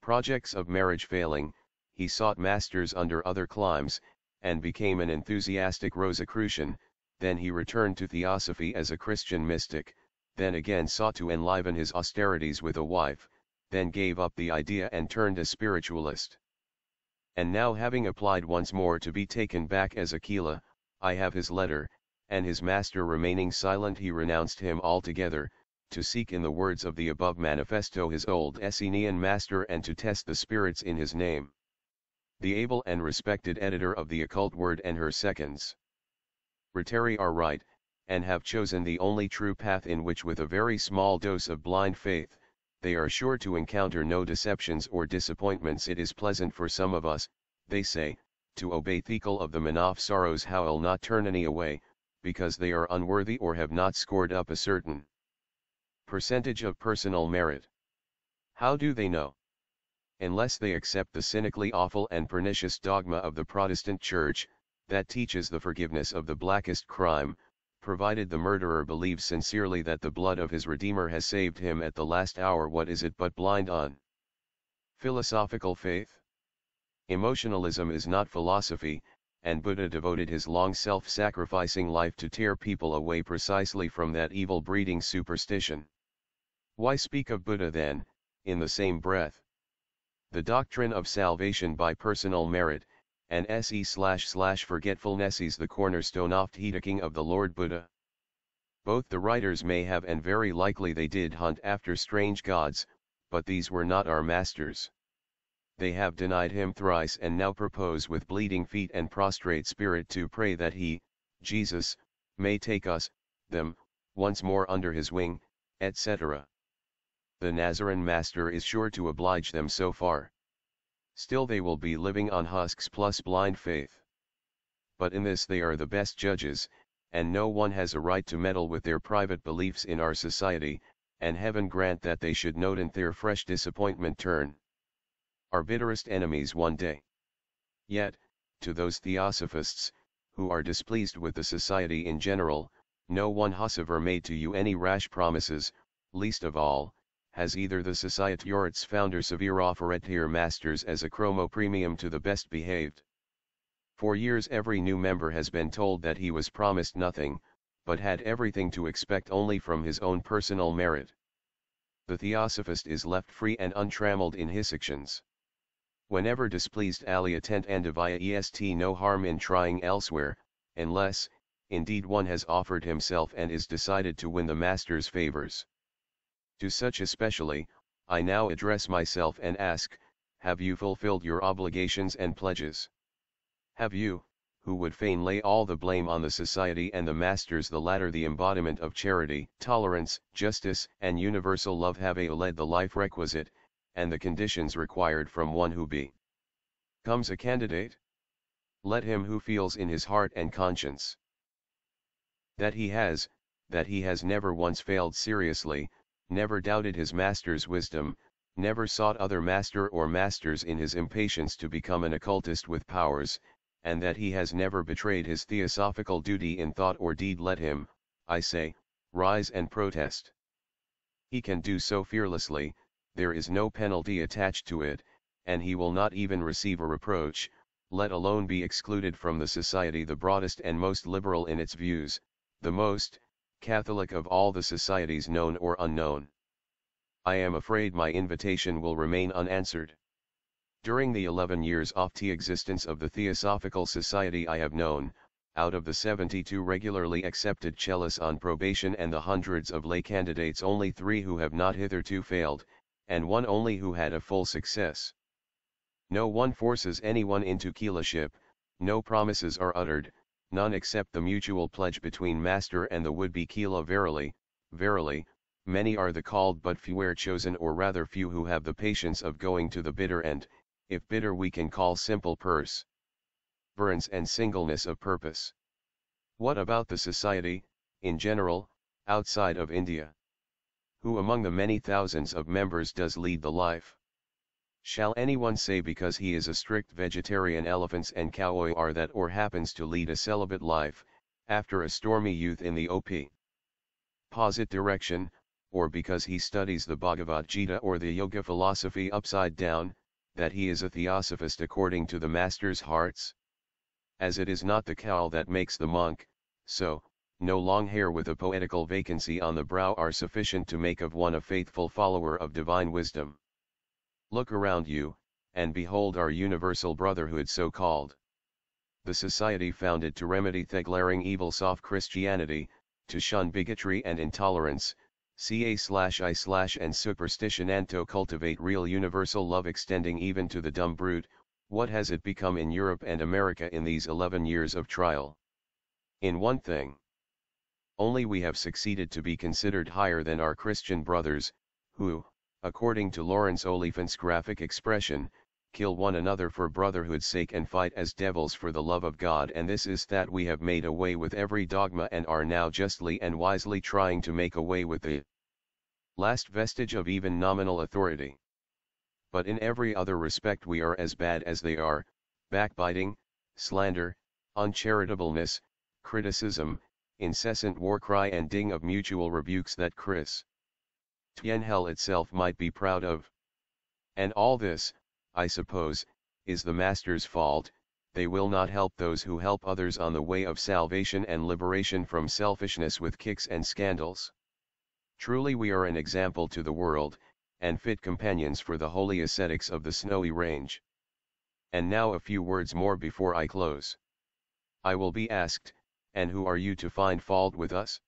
A: Projects of marriage failing, he sought masters under other climes, and became an enthusiastic Rosicrucian, then he returned to Theosophy as a Christian mystic, then again sought to enliven his austerities with a wife, then gave up the idea and turned a spiritualist. And now having applied once more to be taken back as Aquila, I have his letter, and his master remaining silent he renounced him altogether, to seek in the words of the above manifesto his old Essenian master and to test the spirits in his name the able and respected editor of The Occult Word and her seconds. Ritari are right, and have chosen the only true path in which with a very small dose of blind faith, they are sure to encounter no deceptions or disappointments it is pleasant for some of us, they say, to obey Thekel of the Manaf sorrows howl not turn any away, because they are unworthy or have not scored up a certain percentage of personal merit. How do they know? unless they accept the cynically awful and pernicious dogma of the Protestant Church, that teaches the forgiveness of the blackest crime, provided the murderer believes sincerely that the blood of his Redeemer has saved him at the last hour what is it but blind on? Philosophical Faith Emotionalism is not philosophy, and Buddha devoted his long self-sacrificing life to tear people away precisely from that evil breeding superstition. Why speak of Buddha then, in the same breath? The doctrine of salvation by personal merit, and se slash slash forgetfulness is the cornerstone oft heataking of the Lord Buddha. Both the writers may have and very likely they did hunt after strange gods, but these were not our masters. They have denied him thrice and now propose with bleeding feet and prostrate spirit to pray that he, Jesus, may take us, them, once more under his wing, etc the Nazarene master is sure to oblige them so far. Still they will be living on husks plus blind faith. But in this they are the best judges, and no one has a right to meddle with their private beliefs in our society, and heaven grant that they should note in their fresh disappointment turn. Our bitterest enemies one day. Yet, to those theosophists, who are displeased with the society in general, no one ever made to you any rash promises, least of all, has either the society or its founder Severe Offeretier Masters as a chromo premium to the best behaved. For years every new member has been told that he was promised nothing, but had everything to expect only from his own personal merit. The theosophist is left free and untrammeled in his actions. Whenever displeased ali attent and via est no harm in trying elsewhere, unless, indeed one has offered himself and is decided to win the master's favors. To such especially, I now address myself and ask, Have you fulfilled your obligations and pledges? Have you, who would fain lay all the blame on the society and the masters the latter the embodiment of charity, tolerance, justice and universal love have a led the life requisite, and the conditions required from one who be comes a candidate? Let him who feels in his heart and conscience that he has, that he has never once failed seriously, never doubted his master's wisdom, never sought other master or masters in his impatience to become an occultist with powers, and that he has never betrayed his theosophical duty in thought or deed let him, I say, rise and protest. He can do so fearlessly, there is no penalty attached to it, and he will not even receive a reproach, let alone be excluded from the society the broadest and most liberal in its views, the most, Catholic of all the societies known or unknown. I am afraid my invitation will remain unanswered. During the 11 years of the existence of the Theosophical Society I have known, out of the 72 regularly accepted cellists on probation and the hundreds of lay candidates only three who have not hitherto failed, and one only who had a full success. No one forces anyone into Keelaship, no promises are uttered, none except the mutual pledge between master and the would-be Kila verily, verily, many are the called but few are chosen or rather few who have the patience of going to the bitter end, if bitter we can call simple purse. Burns and singleness of purpose. What about the society, in general, outside of India? Who among the many thousands of members does lead the life? Shall anyone say because he is a strict vegetarian elephants and cowboy are that or happens to lead a celibate life, after a stormy youth in the OP? Posit direction, or because he studies the Bhagavad Gita or the yoga philosophy upside down, that he is a theosophist according to the master's hearts? As it is not the cowl that makes the monk, so, no long hair with a poetical vacancy on the brow are sufficient to make of one a faithful follower of divine wisdom. Look around you, and behold our universal brotherhood so called. The society founded to remedy the glaring evils of Christianity, to shun bigotry and intolerance, ca/i/ slash and superstition and to cultivate real universal love extending even to the dumb brute, what has it become in Europe and America in these 11 years of trial? In one thing. Only we have succeeded to be considered higher than our Christian brothers, who, According to Lawrence Oliphant's graphic expression, kill one another for brotherhood's sake and fight as devils for the love of God and this is that we have made away with every dogma and are now justly and wisely trying to make away with the last vestige of even nominal authority. But in every other respect we are as bad as they are, backbiting, slander, uncharitableness, criticism, incessant war cry and ding of mutual rebukes that Chris. Tianhel itself might be proud of. And all this, I suppose, is the Master's fault, they will not help those who help others on the way of salvation and liberation from selfishness with kicks and scandals. Truly we are an example to the world, and fit companions for the holy ascetics of the snowy range. And now a few words more before I close. I will be asked, and who are you to find fault with us?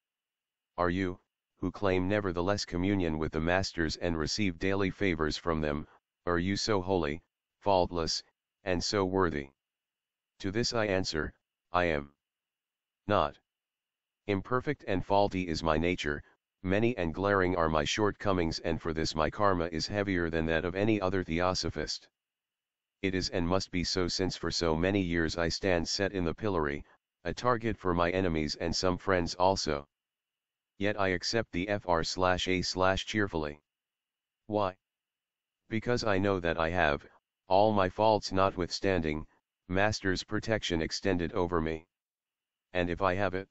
A: Are you, who claim nevertheless communion with the masters and receive daily favors from them, are you so holy, faultless, and so worthy? To this I answer, I am not. Imperfect and faulty is my nature, many and glaring are my shortcomings and for this my karma is heavier than that of any other theosophist. It is and must be so since for so many years I stand set in the pillory, a target for my enemies and some friends also yet I accept the FR slash A slash cheerfully. Why? Because I know that I have, all my faults notwithstanding, Master's protection extended over me. And if I have it?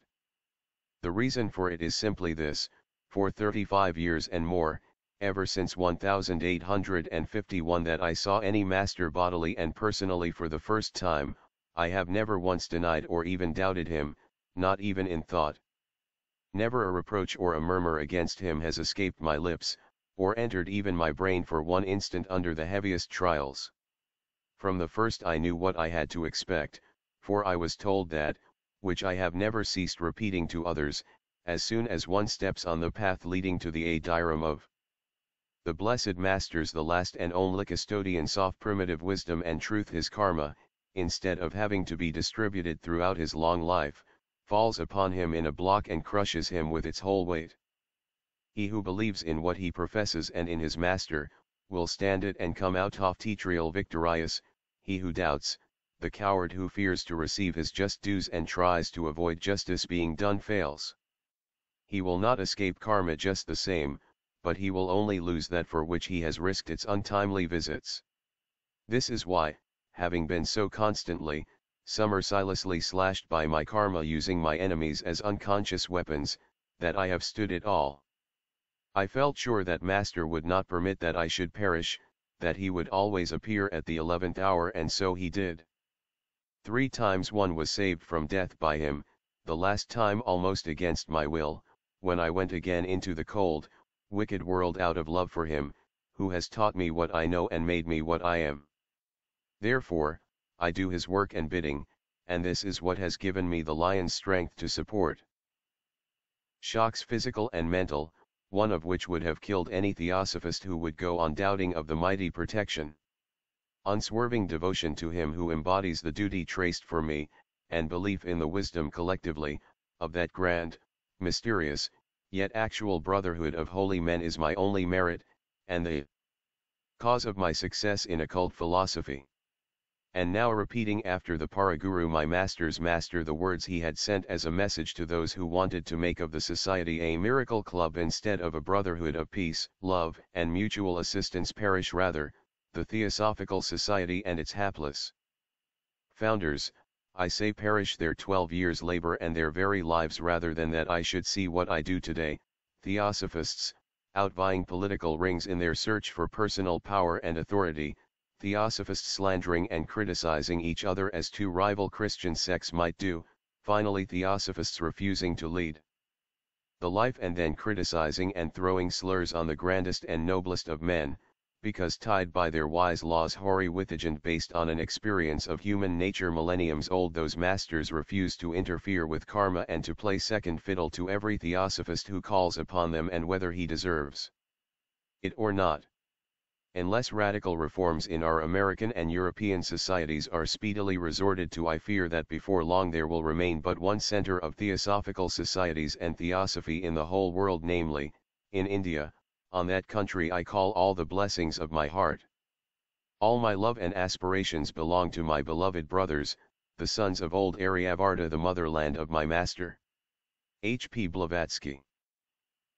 A: The reason for it is simply this, for 35 years and more, ever since 1851 that I saw any Master bodily and personally for the first time, I have never once denied or even doubted him, not even in thought. Never a reproach or a murmur against him has escaped my lips, or entered even my brain for one instant under the heaviest trials. From the first I knew what I had to expect, for I was told that, which I have never ceased repeating to others, as soon as one steps on the path leading to the Adirum of the Blessed Masters the last and only custodian of primitive wisdom and truth his karma, instead of having to be distributed throughout his long life, falls upon him in a block and crushes him with its whole weight. He who believes in what he professes and in his master, will stand it and come out Tetrial victorious, he who doubts, the coward who fears to receive his just dues and tries to avoid justice being done fails. He will not escape karma just the same, but he will only lose that for which he has risked its untimely visits. This is why, having been so constantly, some mercilessly slashed by my karma using my enemies as unconscious weapons, that I have stood it all. I felt sure that Master would not permit that I should perish, that he would always appear at the eleventh hour and so he did. Three times one was saved from death by him, the last time almost against my will, when I went again into the cold, wicked world out of love for him, who has taught me what I know and made me what I am. Therefore, I do his work and bidding, and this is what has given me the lion's strength to support. Shocks physical and mental, one of which would have killed any theosophist who would go on doubting of the mighty protection. Unswerving devotion to him who embodies the duty traced for me, and belief in the wisdom collectively, of that grand, mysterious, yet actual brotherhood of holy men is my only merit, and the cause of my success in occult philosophy and now repeating after the Paraguru my master's master the words he had sent as a message to those who wanted to make of the society a miracle club instead of a brotherhood of peace, love and mutual assistance perish rather, the Theosophical Society and its hapless founders, I say perish their twelve years labor and their very lives rather than that I should see what I do today, Theosophists, outvying political rings in their search for personal power and authority, theosophists slandering and criticizing each other as two rival Christian sects might do, finally theosophists refusing to lead the life and then criticizing and throwing slurs on the grandest and noblest of men, because tied by their wise laws hoary and based on an experience of human nature millenniums old those masters refuse to interfere with karma and to play second fiddle to every theosophist who calls upon them and whether he deserves it or not. Unless radical reforms in our American and European societies are speedily resorted to I fear that before long there will remain but one center of theosophical societies and theosophy in the whole world namely, in India, on that country I call all the blessings of my heart. All my love and aspirations belong to my beloved brothers, the sons of old Aryavarta the motherland of my master. H. P. Blavatsky.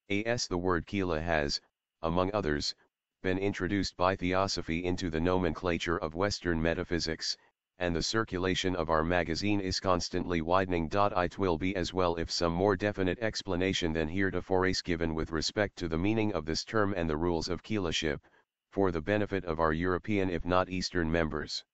A: A.S. The word Kila has, among others, been introduced by theosophy into the nomenclature of Western metaphysics, and the circulation of our magazine is constantly widening. It will be as well if some more definite explanation than heretofore is given with respect to the meaning of this term and the rules of keelaship, for the benefit of our European if not Eastern members.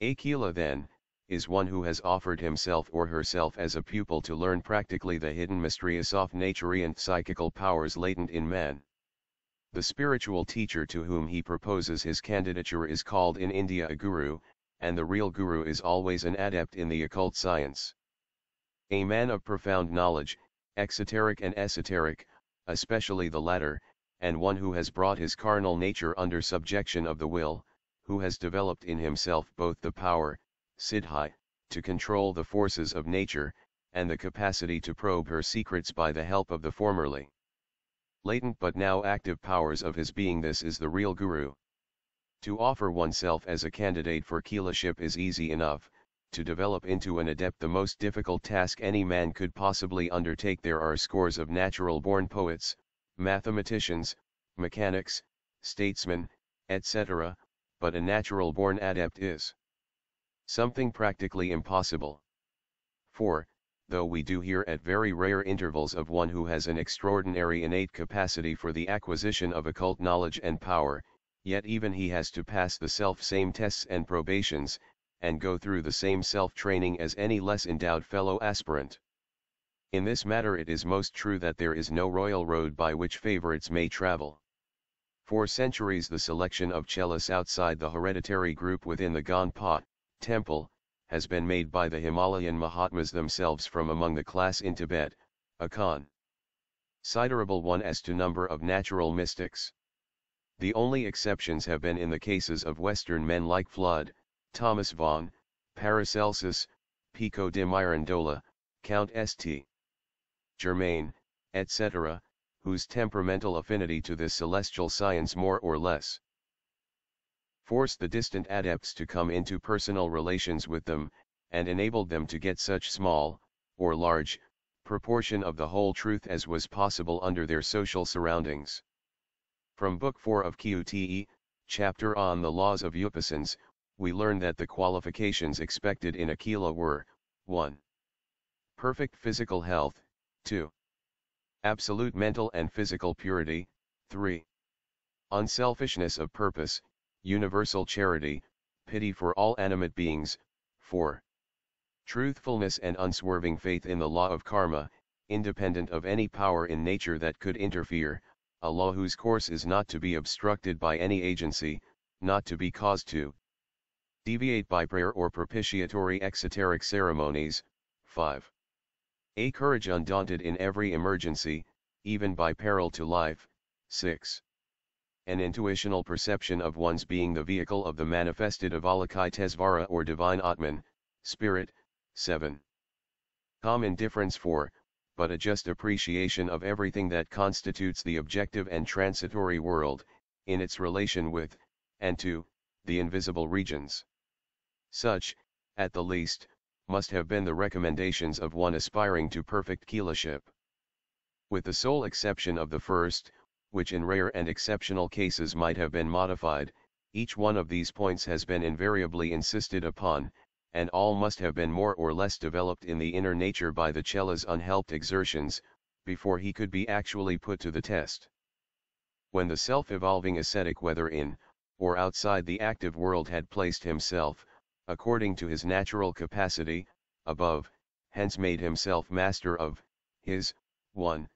A: A keela then, is one who has offered himself or herself as a pupil to learn practically the hidden mysterious of nature and psychical powers latent in man. The spiritual teacher to whom he proposes his candidature is called in India a guru, and the real guru is always an adept in the occult science. A man of profound knowledge, exoteric and esoteric, especially the latter, and one who has brought his carnal nature under subjection of the will, who has developed in himself both the power, siddhi, to control the forces of nature, and the capacity to probe her secrets by the help of the formerly latent but now active powers of his being this is the real guru. To offer oneself as a candidate for Keelaship is easy enough, to develop into an adept the most difficult task any man could possibly undertake there are scores of natural-born poets, mathematicians, mechanics, statesmen, etc., but a natural-born adept is something practically impossible. 4 though we do hear at very rare intervals of one who has an extraordinary innate capacity for the acquisition of occult knowledge and power, yet even he has to pass the self-same tests and probations, and go through the same self-training as any less endowed fellow aspirant. In this matter it is most true that there is no royal road by which favorites may travel. For centuries the selection of cellists outside the hereditary group within the Ganpa, temple, has been made by the Himalayan Mahatmas themselves from among the class in Tibet, Akan. Siderable 1 as to number of natural mystics. The only exceptions have been in the cases of Western men like Flood, Thomas Vaughan, Paracelsus, Pico de Mirandola, Count St. Germain, etc., whose temperamental affinity to this celestial science more or less. Forced the distant adepts to come into personal relations with them, and enabled them to get such small, or large, proportion of the whole truth as was possible under their social surroundings. From Book 4 of Qte, chapter on the laws of Upasans, we learn that the qualifications expected in Akila were, 1. Perfect physical health, 2. Absolute mental and physical purity, 3. Unselfishness of purpose, universal charity, pity for all animate beings, 4. Truthfulness and unswerving faith in the law of karma, independent of any power in nature that could interfere, a law whose course is not to be obstructed by any agency, not to be caused to deviate by prayer or propitiatory exoteric ceremonies, 5. A courage undaunted in every emergency, even by peril to life, 6 an intuitional perception of one's being the vehicle of the manifested Avalokitesvara or Divine Atman, Spirit, 7. Common difference 4, but a just appreciation of everything that constitutes the objective and transitory world, in its relation with, and to, the invisible regions. Such, at the least, must have been the recommendations of one aspiring to perfect keelaship. With the sole exception of the first, which in rare and exceptional cases might have been modified, each one of these points has been invariably insisted upon, and all must have been more or less developed in the inner nature by the cella's unhelped exertions, before he could be actually put to the test. When the self-evolving ascetic whether in, or outside the active world had placed himself, according to his natural capacity, above, hence made himself master of, his, 1,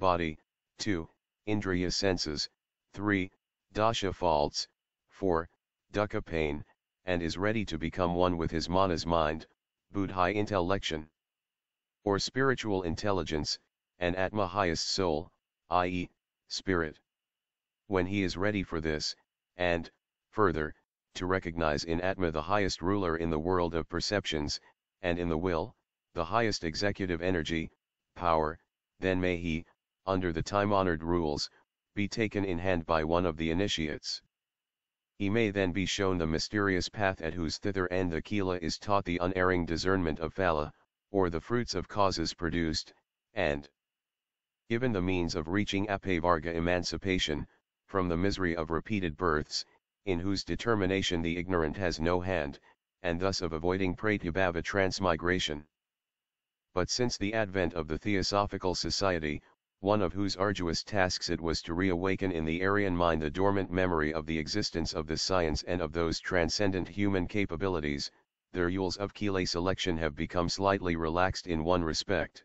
A: body, 2, Indriya senses, 3. Dasha faults, 4. Dukkha pain, and is ready to become one with his mana's mind, buddhi intellection. Or spiritual intelligence, and atma highest soul, i.e., spirit. When he is ready for this, and, further, to recognize in atma the highest ruler in the world of perceptions, and in the will, the highest executive energy, power, then may he, under the time-honored rules, be taken in hand by one of the initiates. He may then be shown the mysterious path at whose thither end the Kila is taught the unerring discernment of Phala, or the fruits of causes produced, and given the means of reaching Apavarga emancipation, from the misery of repeated births, in whose determination the ignorant has no hand, and thus of avoiding Pratyabhava transmigration. But since the advent of the Theosophical Society, one of whose arduous tasks it was to reawaken in the Aryan mind the dormant memory of the existence of this science and of those transcendent human capabilities, their rules of Kile selection have become slightly relaxed in one respect.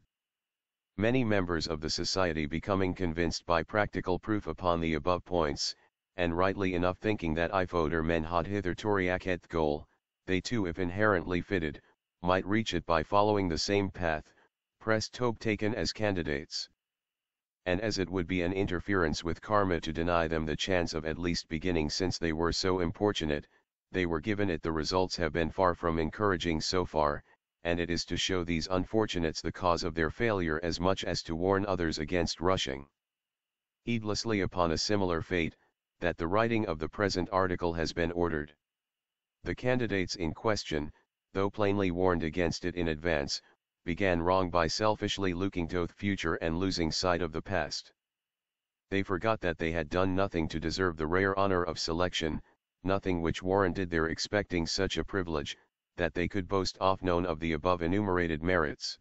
A: Many members of the society becoming convinced by practical proof upon the above points, and rightly enough thinking that ifoder men had hitherto reached goal, they too if inherently fitted, might reach it by following the same path, pressed tobe taken as candidates and as it would be an interference with karma to deny them the chance of at least beginning since they were so importunate, they were given it the results have been far from encouraging so far, and it is to show these unfortunates the cause of their failure as much as to warn others against rushing. Heedlessly upon a similar fate, that the writing of the present article has been ordered. The candidates in question, though plainly warned against it in advance, began wrong by selfishly looking to the future and losing sight of the past. They forgot that they had done nothing to deserve the rare honor of selection, nothing which warranted their expecting such a privilege, that they could boast off none of the above enumerated merits.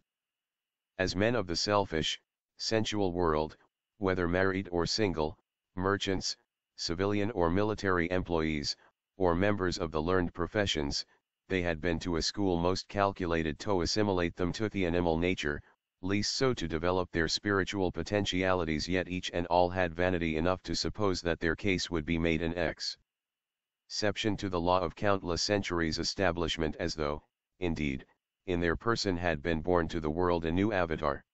A: As men of the selfish, sensual world, whether married or single, merchants, civilian or military employees, or members of the learned professions, they had been to a school most calculated to assimilate them to the animal nature, least so to develop their spiritual potentialities yet each and all had vanity enough to suppose that their case would be made an exception to the law of countless centuries establishment as though, indeed, in their person had been born to the world a new avatar.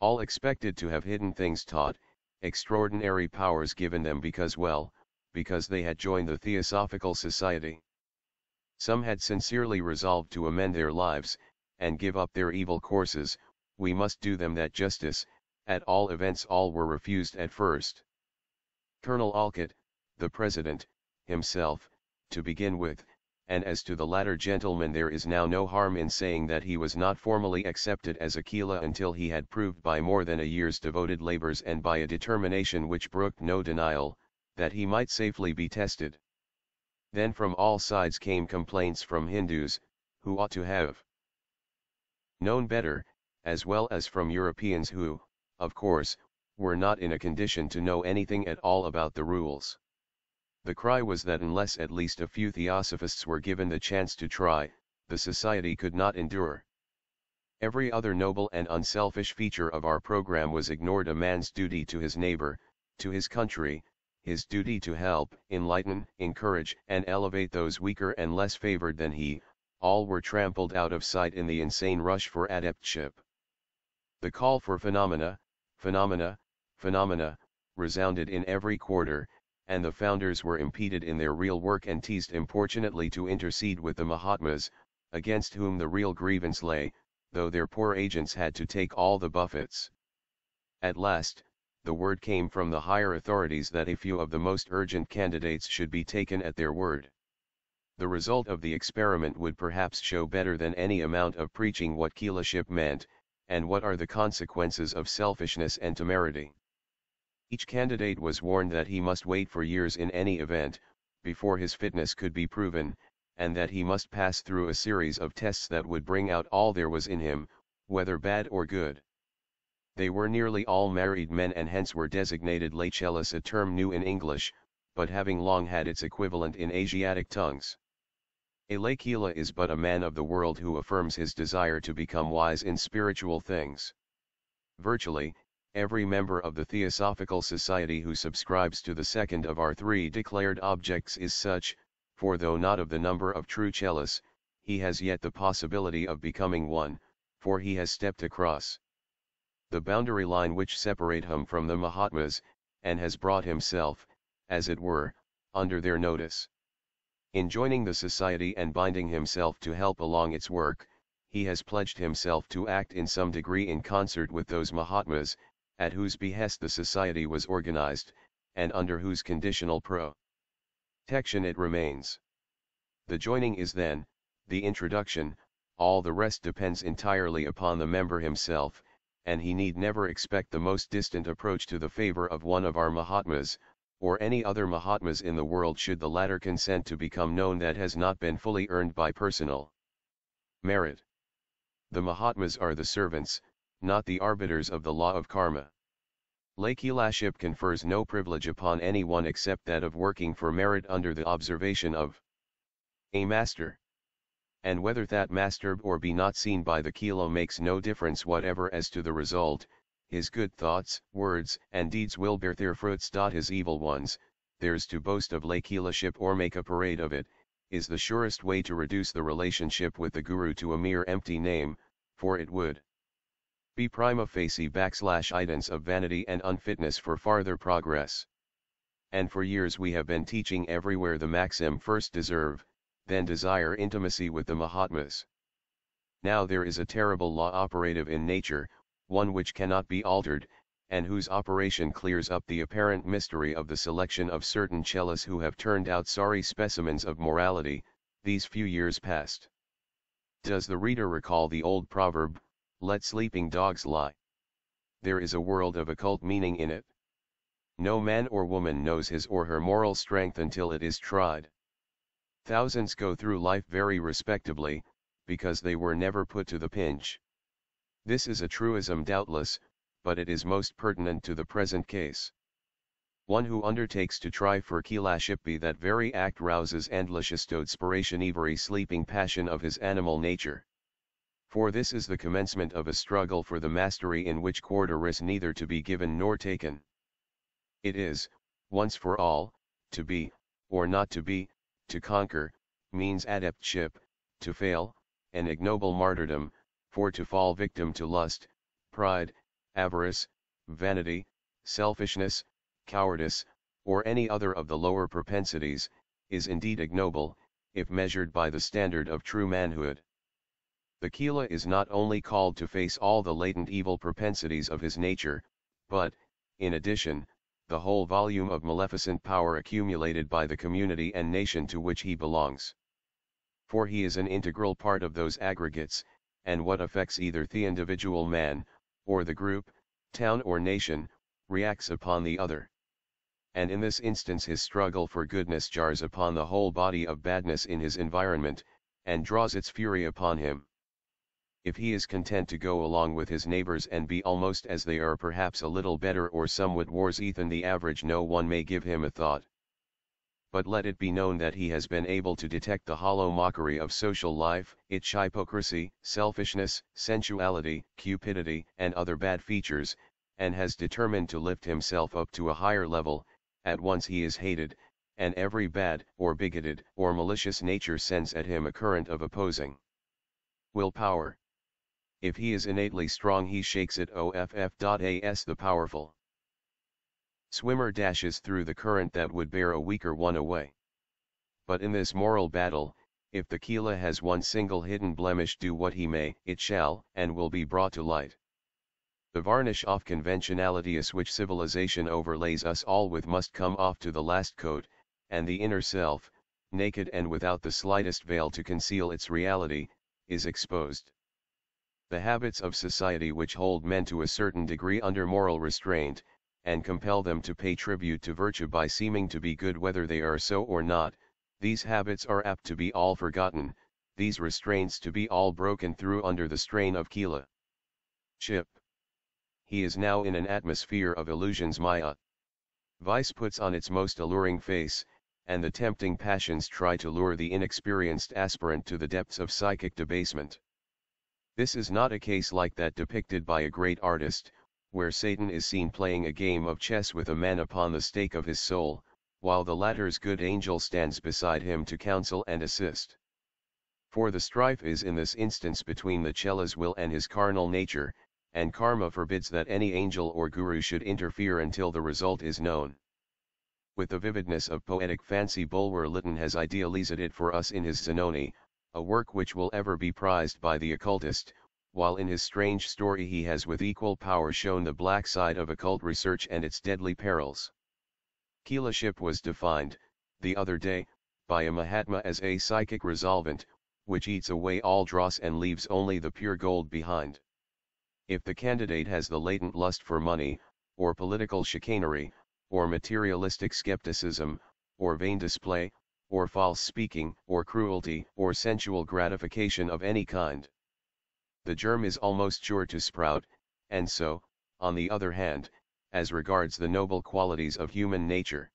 A: All expected to have hidden things taught, extraordinary powers given them because well, because they had joined the Theosophical Society. Some had sincerely resolved to amend their lives, and give up their evil courses, we must do them that justice, at all events all were refused at first. Colonel Alcott, the President, himself, to begin with, and as to the latter gentleman there is now no harm in saying that he was not formally accepted as Aquila until he had proved by more than a year's devoted labors and by a determination which brooked no denial, that he might safely be tested. Then from all sides came complaints from Hindus, who ought to have known better, as well as from Europeans who, of course, were not in a condition to know anything at all about the rules. The cry was that unless at least a few theosophists were given the chance to try, the society could not endure. Every other noble and unselfish feature of our program was ignored a man's duty to his neighbor, to his country, his duty to help, enlighten, encourage and elevate those weaker and less favored than he, all were trampled out of sight in the insane rush for adeptship. The call for phenomena, phenomena, phenomena, resounded in every quarter, and the founders were impeded in their real work and teased importunately to intercede with the Mahatmas, against whom the real grievance lay, though their poor agents had to take all the buffets. At last, the word came from the higher authorities that a few of the most urgent candidates should be taken at their word. The result of the experiment would perhaps show better than any amount of preaching what keelaship meant, and what are the consequences of selfishness and temerity. Each candidate was warned that he must wait for years in any event, before his fitness could be proven, and that he must pass through a series of tests that would bring out all there was in him, whether bad or good. They were nearly all married men and hence were designated Lacellus a term new in English, but having long had its equivalent in Asiatic tongues. A Lakela is but a man of the world who affirms his desire to become wise in spiritual things. Virtually, every member of the Theosophical Society who subscribes to the second of our three declared objects is such, for though not of the number of true Chelas, he has yet the possibility of becoming one, for he has stepped across the boundary line which separate him from the Mahatmas, and has brought himself, as it were, under their notice. In joining the society and binding himself to help along its work, he has pledged himself to act in some degree in concert with those Mahatmas, at whose behest the society was organized, and under whose conditional protection it remains. The joining is then, the introduction, all the rest depends entirely upon the member himself, and he need never expect the most distant approach to the favor of one of our Mahatmas, or any other Mahatmas in the world should the latter consent to become known that has not been fully earned by personal merit. The Mahatmas are the servants, not the arbiters of the law of karma. Lakilaship confers no privilege upon anyone except that of working for merit under the observation of a master and whether that masturb or be not seen by the kilo makes no difference whatever as to the result, his good thoughts, words, and deeds will bear their fruits. His evil ones, theirs to boast of lakelaship or make a parade of it, is the surest way to reduce the relationship with the Guru to a mere empty name, for it would be prima facie backslash idents of vanity and unfitness for farther progress. And for years we have been teaching everywhere the maxim first deserve, then desire intimacy with the Mahatmas. Now there is a terrible law operative in nature, one which cannot be altered, and whose operation clears up the apparent mystery of the selection of certain chelas who have turned out sorry specimens of morality, these few years past. Does the reader recall the old proverb, let sleeping dogs lie? There is a world of occult meaning in it. No man or woman knows his or her moral strength until it is tried. Thousands go through life very respectably, because they were never put to the pinch. This is a truism doubtless, but it is most pertinent to the present case. One who undertakes to try for Kilashippi that very act rouses Andlashistodspiration every sleeping passion of his animal nature. For this is the commencement of a struggle for the mastery in which quarter is neither to be given nor taken. It is, once for all, to be, or not to be, to conquer, means adeptship, to fail, an ignoble martyrdom, for to fall victim to lust, pride, avarice, vanity, selfishness, cowardice, or any other of the lower propensities, is indeed ignoble, if measured by the standard of true manhood. The Kila is not only called to face all the latent evil propensities of his nature, but, in addition, the whole volume of maleficent power accumulated by the community and nation to which he belongs. For he is an integral part of those aggregates, and what affects either the individual man, or the group, town or nation, reacts upon the other. And in this instance his struggle for goodness jars upon the whole body of badness in his environment, and draws its fury upon him if he is content to go along with his neighbors and be almost as they are perhaps a little better or somewhat worse even the average no one may give him a thought. But let it be known that he has been able to detect the hollow mockery of social life, its hypocrisy, selfishness, sensuality, cupidity, and other bad features, and has determined to lift himself up to a higher level, at once he is hated, and every bad, or bigoted, or malicious nature sends at him a current of opposing willpower if he is innately strong he shakes it off.as the powerful. Swimmer dashes through the current that would bear a weaker one away. But in this moral battle, if the Keela has one single hidden blemish do what he may, it shall and will be brought to light. The varnish of conventionality is which civilization overlays us all with must come off to the last coat, and the inner self, naked and without the slightest veil to conceal its reality, is exposed the habits of society which hold men to a certain degree under moral restraint, and compel them to pay tribute to virtue by seeming to be good whether they are so or not, these habits are apt to be all forgotten, these restraints to be all broken through under the strain of Kila. Chip. He is now in an atmosphere of illusions Maya. Vice puts on its most alluring face, and the tempting passions try to lure the inexperienced aspirant to the depths of psychic debasement. This is not a case like that depicted by a great artist, where Satan is seen playing a game of chess with a man upon the stake of his soul, while the latter's good angel stands beside him to counsel and assist. For the strife is in this instance between the chela's will and his carnal nature, and karma forbids that any angel or guru should interfere until the result is known. With the vividness of poetic fancy Bulwer Lytton has idealized it for us in his Zanoni, a work which will ever be prized by the occultist, while in his strange story he has with equal power shown the black side of occult research and its deadly perils. Keelaship was defined, the other day, by a Mahatma as a psychic resolvent, which eats away all dross and leaves only the pure gold behind. If the candidate has the latent lust for money, or political chicanery, or materialistic skepticism, or vain display, or false speaking, or cruelty, or sensual gratification of any kind. The germ is almost sure to sprout, and so, on the other hand, as regards the noble qualities of human nature,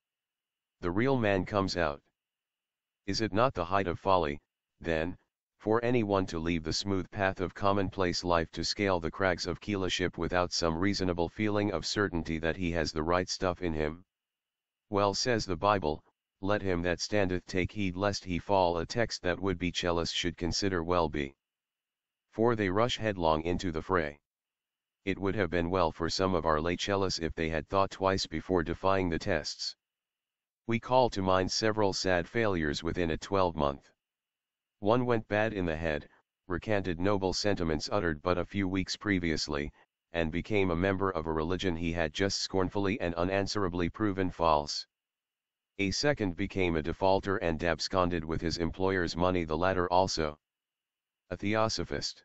A: the real man comes out. Is it not the height of folly, then, for any one to leave the smooth path of commonplace life to scale the crags of keelship without some reasonable feeling of certainty that he has the right stuff in him? Well says the Bible, let him that standeth take heed lest he fall a text that would be jealous should consider well be. For they rush headlong into the fray. It would have been well for some of our lay jealous if they had thought twice before defying the tests. We call to mind several sad failures within a twelvemonth. One went bad in the head, recanted noble sentiments uttered but a few weeks previously, and became a member of a religion he had just scornfully and unanswerably proven false. A second became a defaulter and absconded with his employer's money the latter also. A theosophist.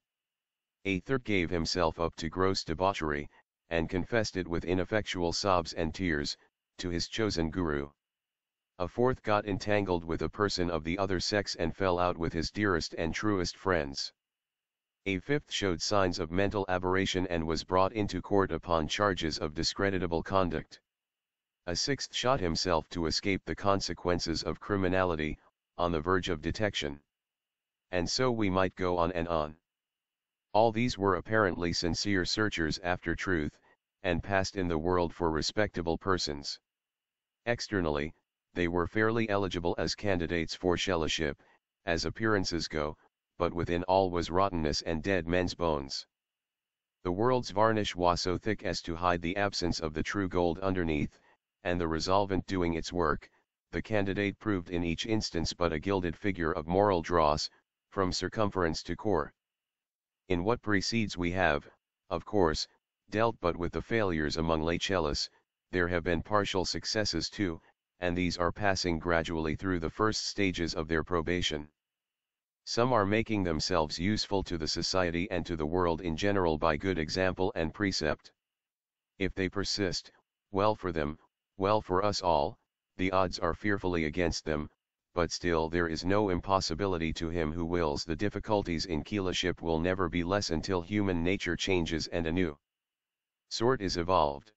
A: A third gave himself up to gross debauchery, and confessed it with ineffectual sobs and tears, to his chosen guru. A fourth got entangled with a person of the other sex and fell out with his dearest and truest friends. A fifth showed signs of mental aberration and was brought into court upon charges of discreditable conduct. A sixth shot himself to escape the consequences of criminality, on the verge of detection. And so we might go on and on. All these were apparently sincere searchers after truth, and passed in the world for respectable persons. Externally, they were fairly eligible as candidates for shelleyship, as appearances go, but within all was rottenness and dead men's bones. The world's varnish was so thick as to hide the absence of the true gold underneath, and the resolvent doing its work, the candidate proved in each instance but a gilded figure of moral dross, from circumference to core. In what precedes we have, of course, dealt but with the failures among Lachelis, there have been partial successes too, and these are passing gradually through the first stages of their probation. Some are making themselves useful to the society and to the world in general by good example and precept. If they persist, well for them, well for us all, the odds are fearfully against them, but still there is no impossibility to him who wills the difficulties in keelship will never be less until human nature changes and a new sort is evolved.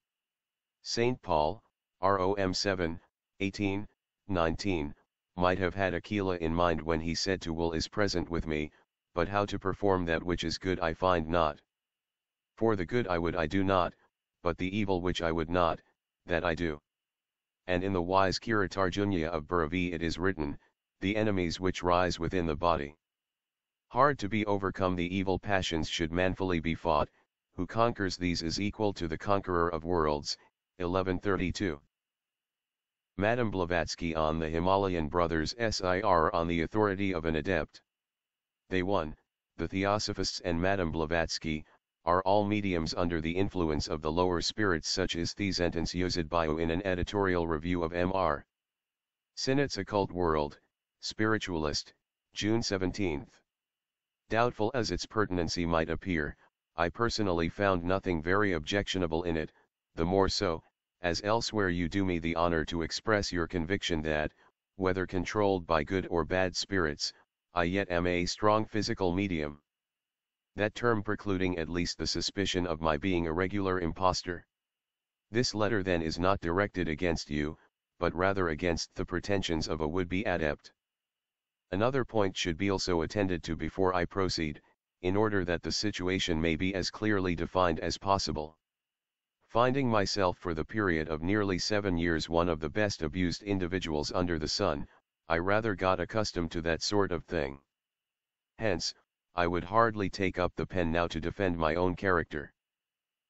A: St. Paul, ROM 7, 18, 19, might have had Aquila in mind when he said to will is present with me, but how to perform that which is good I find not. For the good I would I do not, but the evil which I would not, that I do and in the wise Kiritarjunya of Bhuravi it is written, the enemies which rise within the body. Hard to be overcome the evil passions should manfully be fought, who conquers these is equal to the conqueror of worlds, 1132. Madame Blavatsky on the Himalayan Brothers SIR on the authority of an adept. They won, the Theosophists and Madame Blavatsky, are all mediums under the influence of the lower spirits such as the sentence used Bio in an editorial review of M.R. Sinet's Occult World, Spiritualist, June 17. Doubtful as its pertinency might appear, I personally found nothing very objectionable in it, the more so, as elsewhere you do me the honor to express your conviction that, whether controlled by good or bad spirits, I yet am a strong physical medium that term precluding at least the suspicion of my being a regular impostor. This letter then is not directed against you, but rather against the pretensions of a would-be adept. Another point should be also attended to before I proceed, in order that the situation may be as clearly defined as possible. Finding myself for the period of nearly seven years one of the best abused individuals under the sun, I rather got accustomed to that sort of thing. Hence, I would hardly take up the pen now to defend my own character.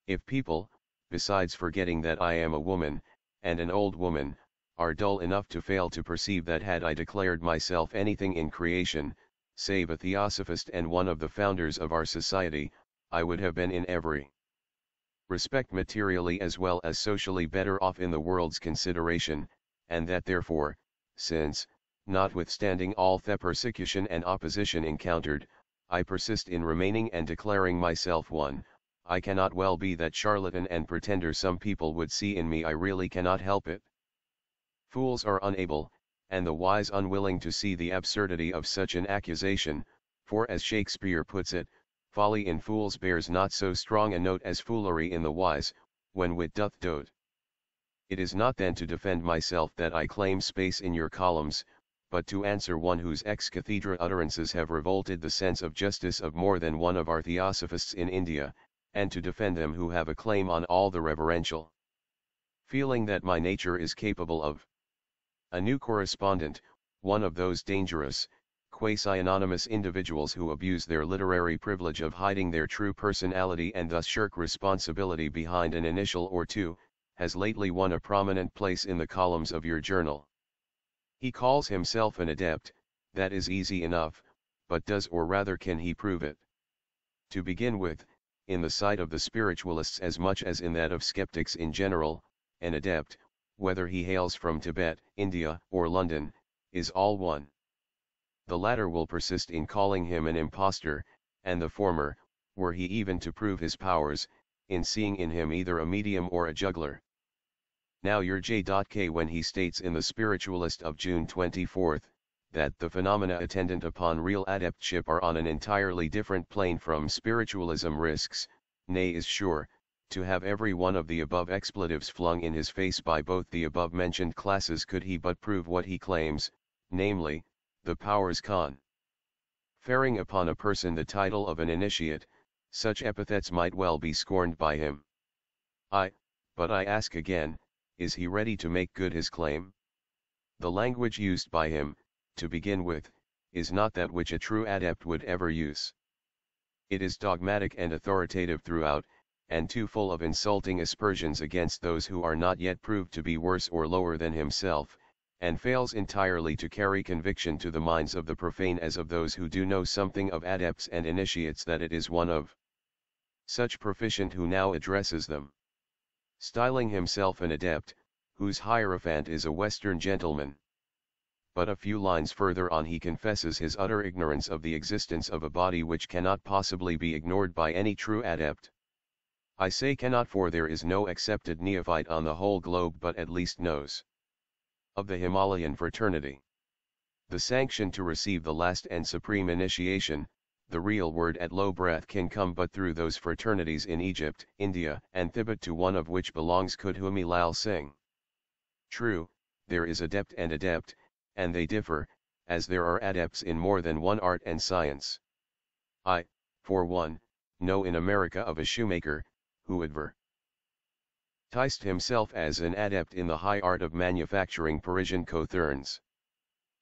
A: If people, besides forgetting that I am a woman, and an old woman, are dull enough to fail to perceive that had I declared myself anything in creation, save a theosophist and one of the founders of our society, I would have been in every respect materially as well as socially better off in the world's consideration, and that therefore, since, notwithstanding all the persecution and opposition encountered, I persist in remaining and declaring myself one, I cannot well be that charlatan and pretender some people would see in me I really cannot help it. Fools are unable, and the wise unwilling to see the absurdity of such an accusation, for as Shakespeare puts it, folly in fools bears not so strong a note as foolery in the wise, when wit doth dote. It is not then to defend myself that I claim space in your columns, but to answer one whose ex cathedra utterances have revolted the sense of justice of more than one of our theosophists in India, and to defend them who have a claim on all the reverential feeling that my nature is capable of. A new correspondent, one of those dangerous, quasi-anonymous individuals who abuse their literary privilege of hiding their true personality and thus shirk responsibility behind an initial or two, has lately won a prominent place in the columns of your journal. He calls himself an adept, that is easy enough, but does or rather can he prove it? To begin with, in the sight of the spiritualists as much as in that of skeptics in general, an adept, whether he hails from Tibet, India, or London, is all one. The latter will persist in calling him an impostor, and the former, were he even to prove his powers, in seeing in him either a medium or a juggler. Now your J.K. when he states in The Spiritualist of June 24, that the phenomena attendant upon real adeptship are on an entirely different plane from spiritualism risks, nay is sure, to have every one of the above expletives flung in his face by both the above mentioned classes could he but prove what he claims, namely, the powers con. Faring upon a person the title of an initiate, such epithets might well be scorned by him. I, but I ask again, is he ready to make good his claim? The language used by him, to begin with, is not that which a true adept would ever use. It is dogmatic and authoritative throughout, and too full of insulting aspersions against those who are not yet proved to be worse or lower than himself, and fails entirely to carry conviction to the minds of the profane as of those who do know something of adepts and initiates that it is one of such proficient who now addresses them styling himself an adept, whose hierophant is a Western gentleman. But a few lines further on he confesses his utter ignorance of the existence of a body which cannot possibly be ignored by any true adept. I say cannot for there is no accepted neophyte on the whole globe but at least knows. Of the Himalayan fraternity. The sanction to receive the last and supreme initiation, the real word at low breath can come but through those fraternities in Egypt, India, and Thibet to one of which belongs Kudhumi Lal Singh. True, there is adept and adept, and they differ, as there are adepts in more than one art and science. I, for one, know in America of a shoemaker, who advertised himself as an adept in the high art of manufacturing Parisian cothurns.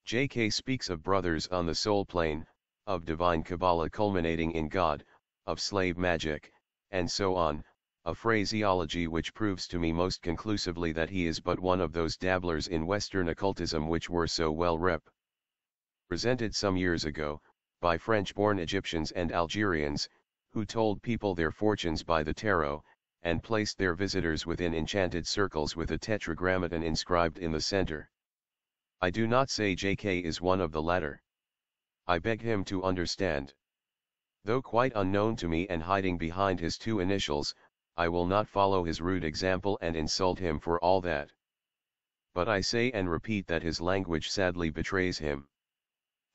A: J.K. speaks of brothers on the soul plane, of divine Kabbalah culminating in God, of slave magic, and so on, a phraseology which proves to me most conclusively that he is but one of those dabblers in Western occultism which were so well rep. Presented some years ago, by French-born Egyptians and Algerians, who told people their fortunes by the tarot, and placed their visitors within enchanted circles with a tetragrammaton inscribed in the center. I do not say JK is one of the latter. I beg him to understand. Though quite unknown to me and hiding behind his two initials, I will not follow his rude example and insult him for all that. But I say and repeat that his language sadly betrays him.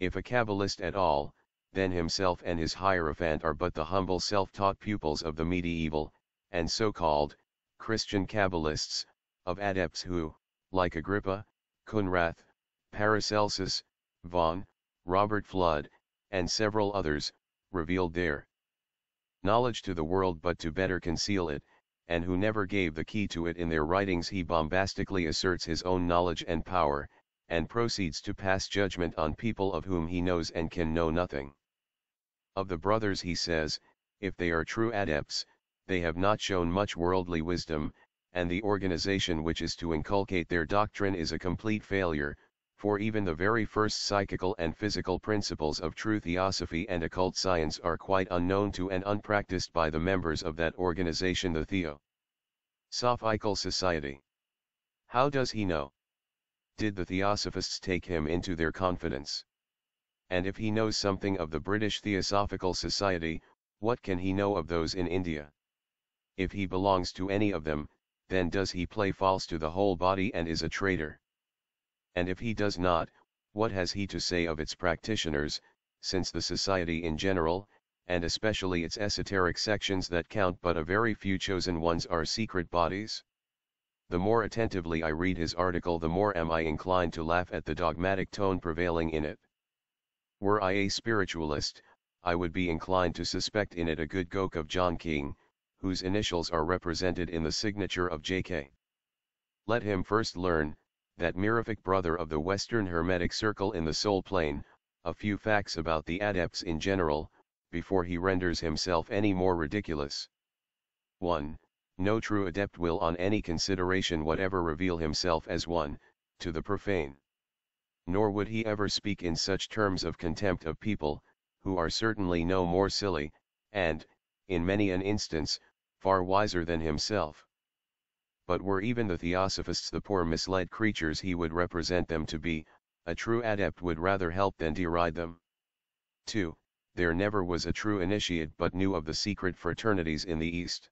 A: If a Kabbalist at all, then himself and his Hierophant are but the humble self-taught pupils of the medieval, and so-called, Christian Kabbalists, of adepts who, like Agrippa, Kunrath, Paracelsus, Vaughan, Robert Flood, and several others, revealed their knowledge to the world but to better conceal it, and who never gave the key to it in their writings he bombastically asserts his own knowledge and power, and proceeds to pass judgment on people of whom he knows and can know nothing. Of the brothers he says, if they are true adepts, they have not shown much worldly wisdom, and the organization which is to inculcate their doctrine is a complete failure, for even the very first psychical and physical principles of true theosophy and occult science are quite unknown to and unpracticed by the members of that organization the Theo. Sophical Society. How does he know? Did the theosophists take him into their confidence? And if he knows something of the British Theosophical Society, what can he know of those in India? If he belongs to any of them, then does he play false to the whole body and is a traitor? and if he does not, what has he to say of its practitioners, since the society in general, and especially its esoteric sections that count but a very few chosen ones are secret bodies? The more attentively I read his article the more am I inclined to laugh at the dogmatic tone prevailing in it. Were I a spiritualist, I would be inclined to suspect in it a good goke of John King, whose initials are represented in the signature of J.K. Let him first learn, that mirific brother of the Western Hermetic Circle in the Soul Plane, a few facts about the adepts in general, before he renders himself any more ridiculous. 1. No true adept will on any consideration whatever reveal himself as one, to the profane. Nor would he ever speak in such terms of contempt of people, who are certainly no more silly, and, in many an instance, far wiser than himself but were even the Theosophists the poor misled creatures he would represent them to be, a true adept would rather help than deride them. 2. There never was a true initiate but knew of the secret fraternities in the East.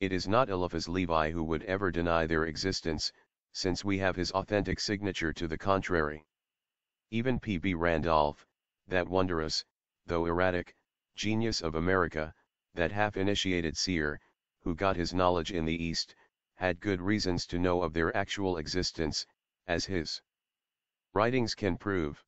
A: It is not Eliphaz Levi who would ever deny their existence, since we have his authentic signature to the contrary. Even P. B. Randolph, that wondrous, though erratic, genius of America, that half-initiated seer, who got his knowledge in the East, had good reasons to know of their actual existence, as his writings can prove.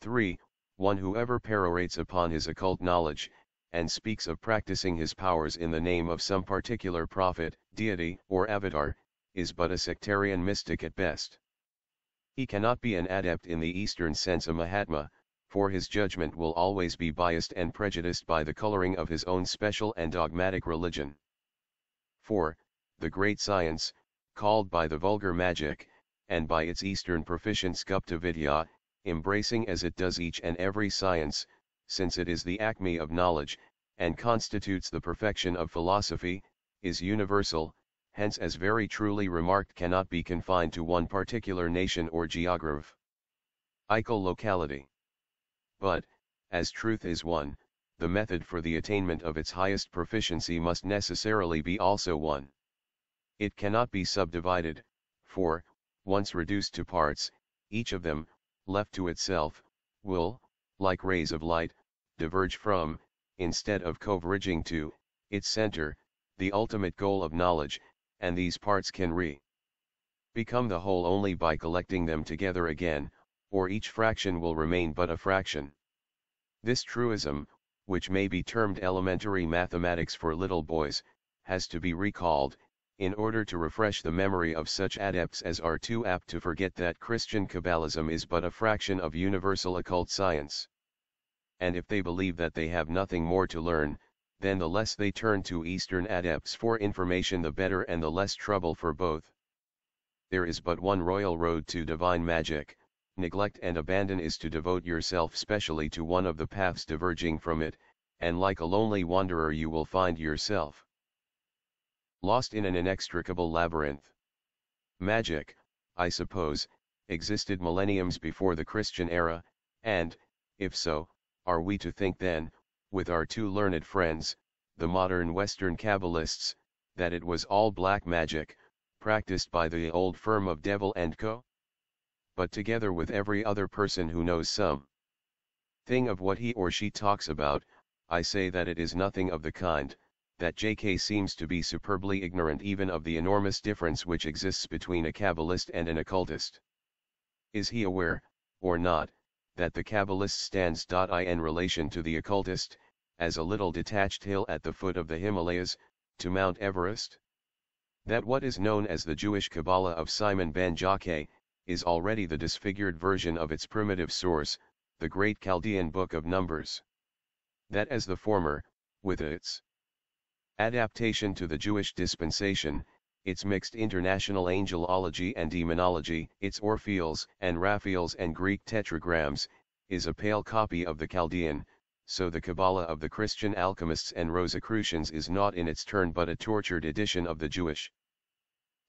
A: 3. One who ever perorates upon his occult knowledge, and speaks of practicing his powers in the name of some particular prophet, deity, or avatar, is but a sectarian mystic at best. He cannot be an adept in the Eastern sense of Mahatma, for his judgment will always be biased and prejudiced by the coloring of his own special and dogmatic religion. 4 the great science, called by the vulgar magic, and by its Eastern proficients Gupta embracing as it does each and every science, since it is the acme of knowledge, and constitutes the perfection of philosophy, is universal, hence as very truly remarked cannot be confined to one particular nation or geograph. Ical locality. But, as truth is one, the method for the attainment of its highest proficiency must necessarily be also one. It cannot be subdivided, for, once reduced to parts, each of them, left to itself, will, like rays of light, diverge from, instead of converging to, its center, the ultimate goal of knowledge, and these parts can re become the whole only by collecting them together again, or each fraction will remain but a fraction. This truism, which may be termed elementary mathematics for little boys, has to be recalled, in order to refresh the memory of such adepts as are too apt to forget that Christian Kabbalism is but a fraction of universal occult science. And if they believe that they have nothing more to learn, then the less they turn to Eastern adepts for information the better and the less trouble for both. There is but one royal road to divine magic, neglect and abandon is to devote yourself specially to one of the paths diverging from it, and like a lonely wanderer you will find yourself. Lost in an inextricable labyrinth. Magic, I suppose, existed millenniums before the Christian era, and, if so, are we to think then, with our two learned friends, the modern Western Kabbalists, that it was all black magic, practiced by the old firm of Devil & Co.? But together with every other person who knows some thing of what he or she talks about, I say that it is nothing of the kind, that JK seems to be superbly ignorant even of the enormous difference which exists between a Kabbalist and an occultist. Is he aware, or not, that the Kabbalist stands .i in relation to the occultist, as a little detached hill at the foot of the Himalayas, to Mount Everest? That what is known as the Jewish Kabbalah of Simon ben Jacquet, is already the disfigured version of its primitive source, the great Chaldean Book of Numbers. That as the former, with its Adaptation to the Jewish dispensation, its mixed international angelology and demonology, its Orpheals and Raphaels and Greek tetragrams, is a pale copy of the Chaldean, so the Kabbalah of the Christian alchemists and Rosicrucians is not in its turn but a tortured edition of the Jewish.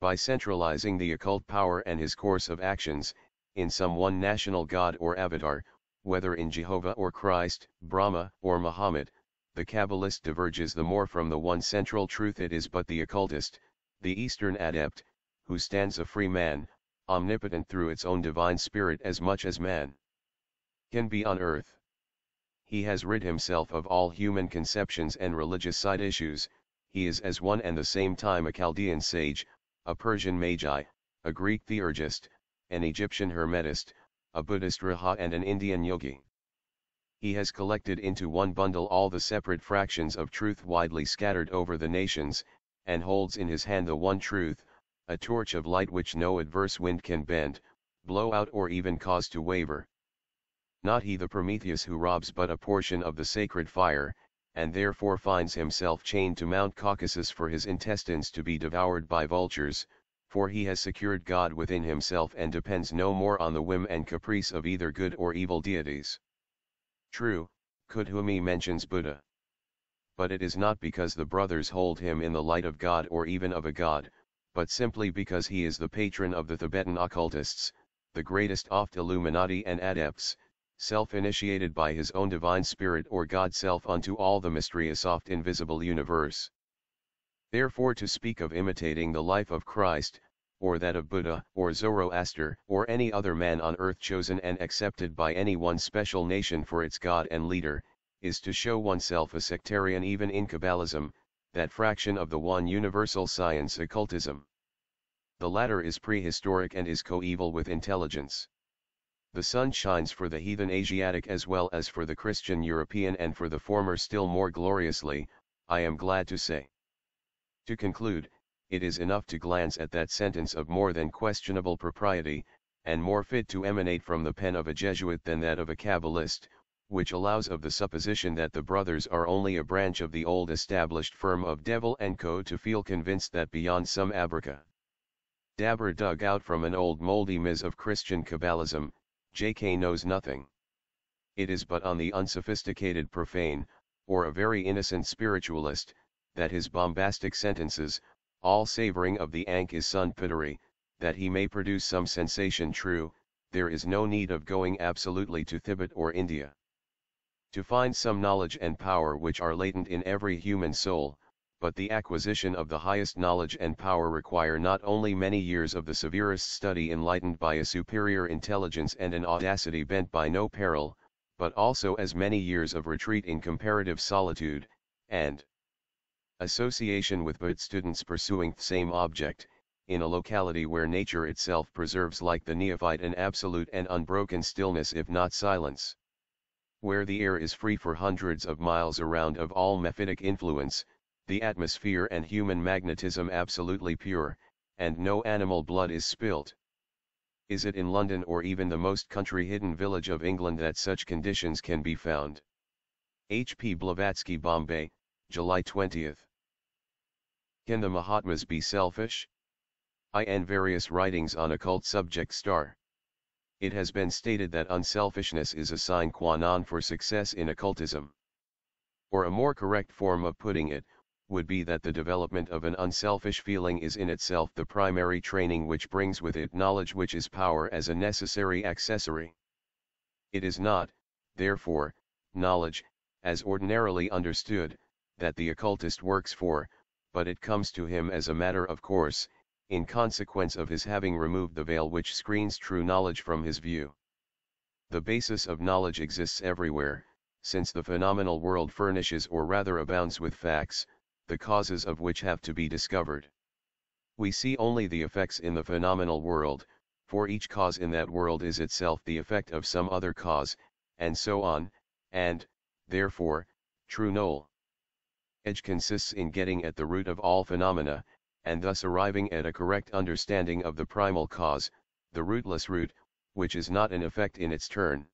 A: By centralizing the occult power and his course of actions, in some one national god or avatar, whether in Jehovah or Christ, Brahma or Muhammad, the Kabbalist diverges the more from the one central truth it is but the occultist, the Eastern adept, who stands a free man, omnipotent through its own divine spirit as much as man can be on earth. He has rid himself of all human conceptions and religious side issues, he is as one and the same time a Chaldean sage, a Persian magi, a Greek theurgist, an Egyptian hermetist, a Buddhist raha and an Indian yogi he has collected into one bundle all the separate fractions of truth widely scattered over the nations, and holds in his hand the one truth, a torch of light which no adverse wind can bend, blow out or even cause to waver. Not he the Prometheus who robs but a portion of the sacred fire, and therefore finds himself chained to Mount Caucasus for his intestines to be devoured by vultures, for he has secured God within himself and depends no more on the whim and caprice of either good or evil deities. True, Kudhumi mentions Buddha. But it is not because the brothers hold him in the light of God or even of a god, but simply because he is the patron of the Tibetan occultists, the greatest oft Illuminati and adepts, self-initiated by his own divine spirit or God-self unto all the mysterious oft invisible universe. Therefore to speak of imitating the life of Christ, or that of Buddha, or Zoroaster, or any other man on earth chosen and accepted by any one special nation for its god and leader, is to show oneself a sectarian even in Kabbalism, that fraction of the one universal science occultism. The latter is prehistoric and is coeval with intelligence. The sun shines for the heathen Asiatic as well as for the Christian European and for the former still more gloriously, I am glad to say. To conclude, it is enough to glance at that sentence of more than questionable propriety, and more fit to emanate from the pen of a Jesuit than that of a Kabbalist, which allows of the supposition that the brothers are only a branch of the old established firm of Devil & Co. to feel convinced that beyond some abraca. Dabber dug out from an old moldy miz of Christian Kabbalism, J.K. knows nothing. It is but on the unsophisticated profane, or a very innocent spiritualist, that his bombastic sentences, all savouring of the ank is sunpitary, that he may produce some sensation true, there is no need of going absolutely to Thibet or India. To find some knowledge and power which are latent in every human soul, but the acquisition of the highest knowledge and power require not only many years of the severest study enlightened by a superior intelligence and an audacity bent by no peril, but also as many years of retreat in comparative solitude, and association with but students pursuing the same object, in a locality where nature itself preserves like the neophyte an absolute and unbroken stillness if not silence. Where the air is free for hundreds of miles around of all mephitic influence, the atmosphere and human magnetism absolutely pure, and no animal blood is spilt. Is it in London or even the most country hidden village of England that such conditions can be found? H. P. Blavatsky Bombay, July 20th. Can the Mahatmas be selfish? I and various writings on occult subjects star. It has been stated that unselfishness is a sign qua non for success in occultism. Or a more correct form of putting it, would be that the development of an unselfish feeling is in itself the primary training which brings with it knowledge which is power as a necessary accessory. It is not, therefore, knowledge, as ordinarily understood, that the occultist works for, but it comes to him as a matter of course, in consequence of his having removed the veil which screens true knowledge from his view. The basis of knowledge exists everywhere, since the phenomenal world furnishes or rather abounds with facts, the causes of which have to be discovered. We see only the effects in the phenomenal world, for each cause in that world is itself the effect of some other cause, and so on, and, therefore, true knowl. Edge consists in getting at the root of all phenomena, and thus arriving at a correct understanding of the primal cause, the rootless root, which is not an effect in its turn.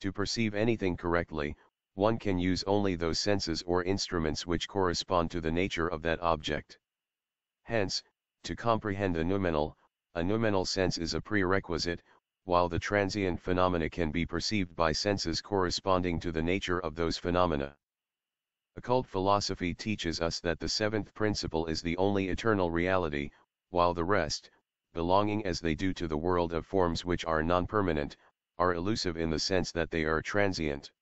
A: To perceive anything correctly, one can use only those senses or instruments which correspond to the nature of that object. Hence, to comprehend the noumenal, a noumenal sense is a prerequisite, while the transient phenomena can be perceived by senses corresponding to the nature of those phenomena. Occult philosophy teaches us that the seventh principle is the only eternal reality, while the rest, belonging as they do to the world of forms which are non-permanent, are elusive in the sense that they are transient.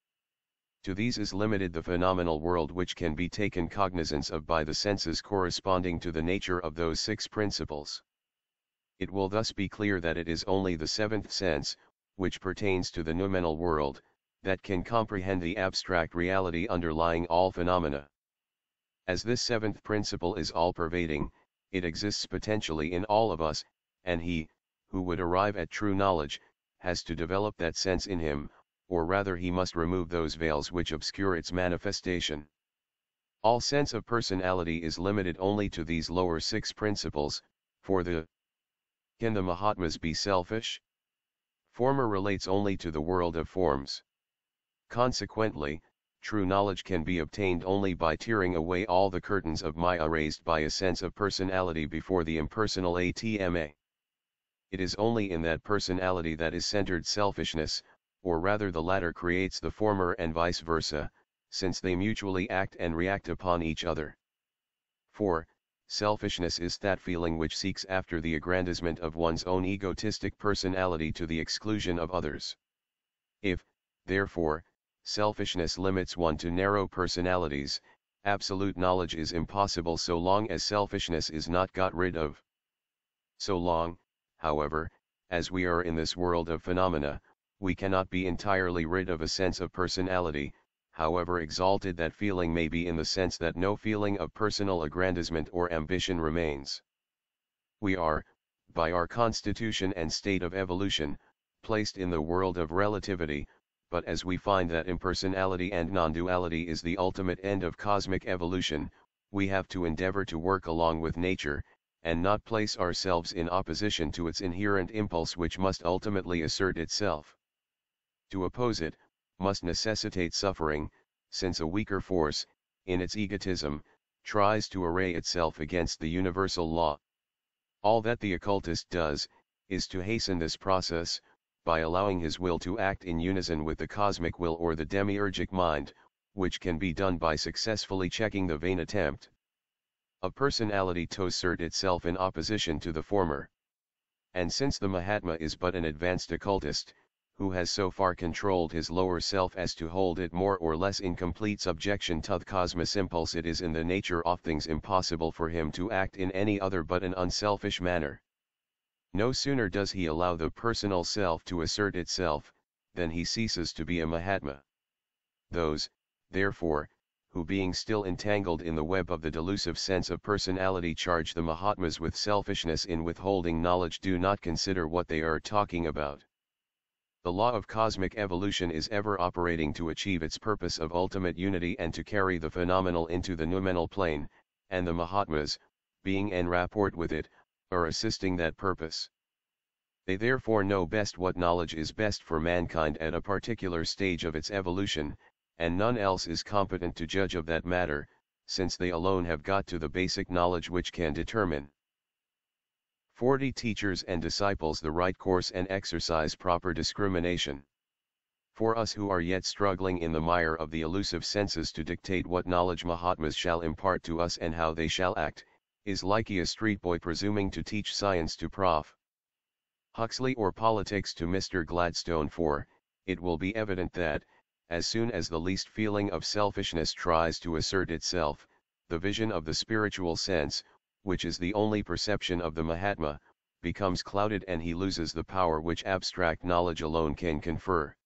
A: To these is limited the phenomenal world which can be taken cognizance of by the senses corresponding to the nature of those six principles. It will thus be clear that it is only the seventh sense, which pertains to the noumenal world, that can comprehend the abstract reality underlying all phenomena. As this seventh principle is all-pervading, it exists potentially in all of us, and he, who would arrive at true knowledge, has to develop that sense in him, or rather he must remove those veils which obscure its manifestation. All sense of personality is limited only to these lower six principles, for the Can the Mahatmas be selfish? Former relates only to the world of forms. Consequently, true knowledge can be obtained only by tearing away all the curtains of Maya raised by a sense of personality before the impersonal ATMA. It is only in that personality that is centered selfishness, or rather the latter creates the former and vice versa, since they mutually act and react upon each other. 4. Selfishness is that feeling which seeks after the aggrandizement of one's own egotistic personality to the exclusion of others. If, therefore, selfishness limits one to narrow personalities, absolute knowledge is impossible so long as selfishness is not got rid of. So long, however, as we are in this world of phenomena, we cannot be entirely rid of a sense of personality, however exalted that feeling may be in the sense that no feeling of personal aggrandizement or ambition remains. We are, by our constitution and state of evolution, placed in the world of relativity, but as we find that impersonality and non-duality is the ultimate end of cosmic evolution, we have to endeavor to work along with nature, and not place ourselves in opposition to its inherent impulse which must ultimately assert itself. To oppose it, must necessitate suffering, since a weaker force, in its egotism, tries to array itself against the universal law. All that the occultist does, is to hasten this process, by allowing his will to act in unison with the cosmic will or the demiurgic mind, which can be done by successfully checking the vain attempt. A personality to assert itself in opposition to the former. And since the Mahatma is but an advanced occultist, who has so far controlled his lower self as to hold it more or less in complete subjection to the cosmos impulse it is in the nature of things impossible for him to act in any other but an unselfish manner. No sooner does he allow the personal self to assert itself, than he ceases to be a Mahatma. Those, therefore, who being still entangled in the web of the delusive sense of personality charge the Mahatmas with selfishness in withholding knowledge do not consider what they are talking about. The law of cosmic evolution is ever operating to achieve its purpose of ultimate unity and to carry the phenomenal into the noumenal plane, and the Mahatmas, being en rapport with it, are assisting that purpose. They therefore know best what knowledge is best for mankind at a particular stage of its evolution, and none else is competent to judge of that matter, since they alone have got to the basic knowledge which can determine. 40 Teachers and disciples the right course and exercise proper discrimination. For us who are yet struggling in the mire of the elusive senses to dictate what knowledge Mahatmas shall impart to us and how they shall act, is like a street boy presuming to teach science to Prof. Huxley or politics to Mr. Gladstone for, it will be evident that, as soon as the least feeling of selfishness tries to assert itself, the vision of the spiritual sense, which is the only perception of the Mahatma, becomes clouded and he loses the power which abstract knowledge alone can confer.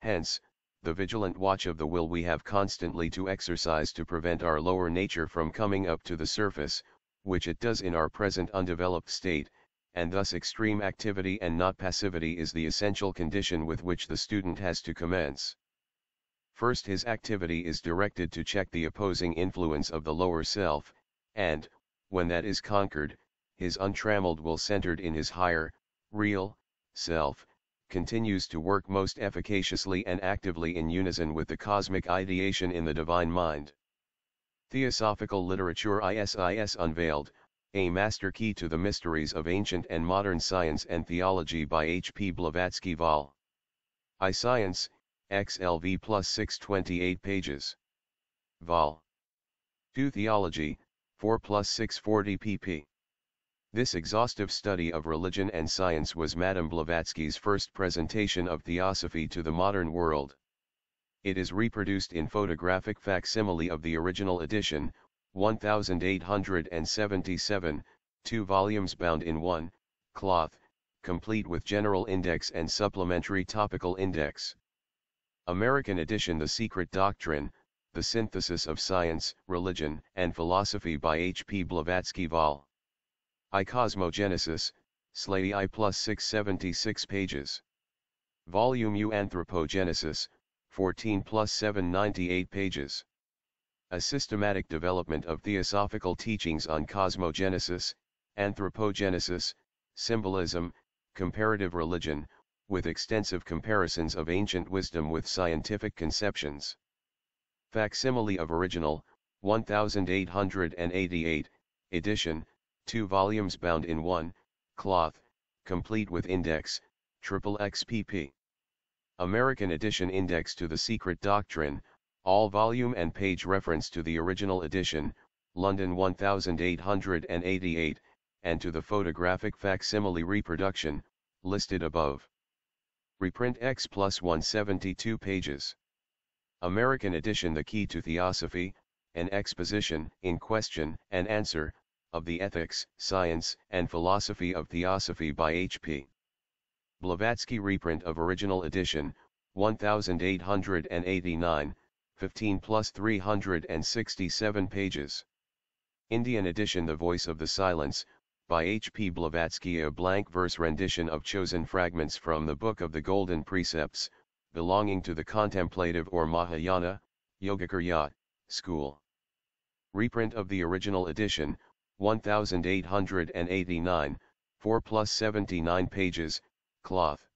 A: Hence, the vigilant watch of the will we have constantly to exercise to prevent our lower nature from coming up to the surface, which it does in our present undeveloped state, and thus extreme activity and not passivity is the essential condition with which the student has to commence. First his activity is directed to check the opposing influence of the lower self, and, when that is conquered, his untrammeled will centered in his higher, real, self, continues to work most efficaciously and actively in unison with the cosmic ideation in the divine mind. Theosophical Literature ISIS Unveiled, A Master Key to the Mysteries of Ancient and Modern Science and Theology by H. P. Blavatsky Vol. I Science, XLV plus 628 pages. Vol. 2 Theology, 4 plus 640 pp. This exhaustive study of religion and science was Madame Blavatsky's first presentation of theosophy to the modern world. It is reproduced in photographic facsimile of the original edition, 1877, two volumes bound in one, cloth, complete with general index and supplementary topical index. American edition The Secret Doctrine, The Synthesis of Science, Religion, and Philosophy by H. P. Blavatsky Vol. I Cosmogenesis, Slatey I plus 676 pages. Volume U Anthropogenesis, 14 plus 798 pages. A systematic development of theosophical teachings on cosmogenesis, anthropogenesis, symbolism, comparative religion, with extensive comparisons of ancient wisdom with scientific conceptions. Facsimile of original, 1888, edition, two volumes bound in one, cloth, complete with index, triple xpp. American edition index to the Secret Doctrine, all volume and page reference to the original edition, London 1888, and to the photographic facsimile reproduction, listed above. Reprint X plus 172 pages. American edition The Key to Theosophy, an exposition in question and answer of the Ethics, Science, and Philosophy of Theosophy by H.P. Blavatsky reprint of original edition, 1889, 15 plus 367 pages. Indian edition The Voice of the Silence, by H.P. Blavatsky a blank verse rendition of chosen fragments from the Book of the Golden Precepts, belonging to the contemplative or Mahayana, Yogacarya, school. Reprint of the original edition, 1889, 4 plus 79 pages, cloth.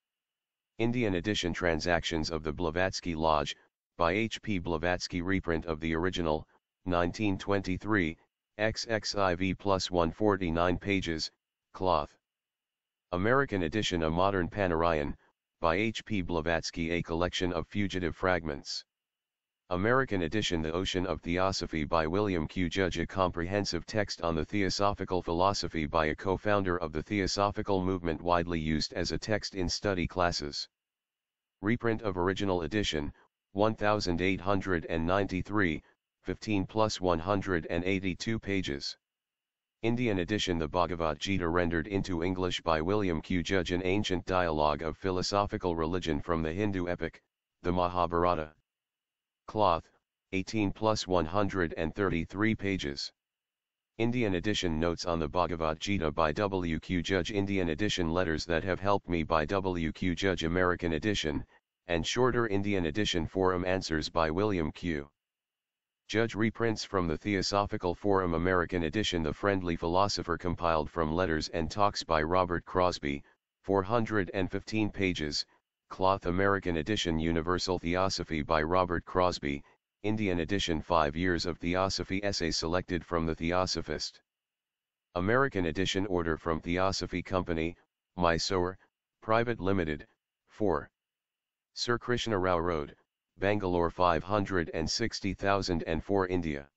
A: Indian edition Transactions of the Blavatsky Lodge, by H. P. Blavatsky reprint of the original, 1923, XXIV plus 149 pages, cloth. American edition A Modern Panarayan, by H. P. Blavatsky A collection of fugitive fragments. American edition The Ocean of Theosophy by William Q. Judge A comprehensive text on the theosophical philosophy by a co-founder of the theosophical movement widely used as a text in study classes. Reprint of original edition, 1893, 15 plus 182 pages. Indian edition The Bhagavad Gita rendered into English by William Q. Judge An ancient dialogue of philosophical religion from the Hindu epic, the Mahabharata. Cloth, 18 plus 133 pages. Indian edition notes on the Bhagavad Gita by W.Q. Judge Indian edition letters that have helped me by W.Q. Judge American edition, and shorter Indian edition forum answers by William Q. Judge reprints from the Theosophical Forum American edition The Friendly Philosopher compiled from letters and talks by Robert Crosby, 415 pages, Cloth American Edition Universal Theosophy by Robert Crosby, Indian Edition 5 Years of Theosophy Essay Selected from The Theosophist. American Edition Order from Theosophy Company, Mysore, Private Limited, 4. Sir Krishna Rao Road, Bangalore 560004 India.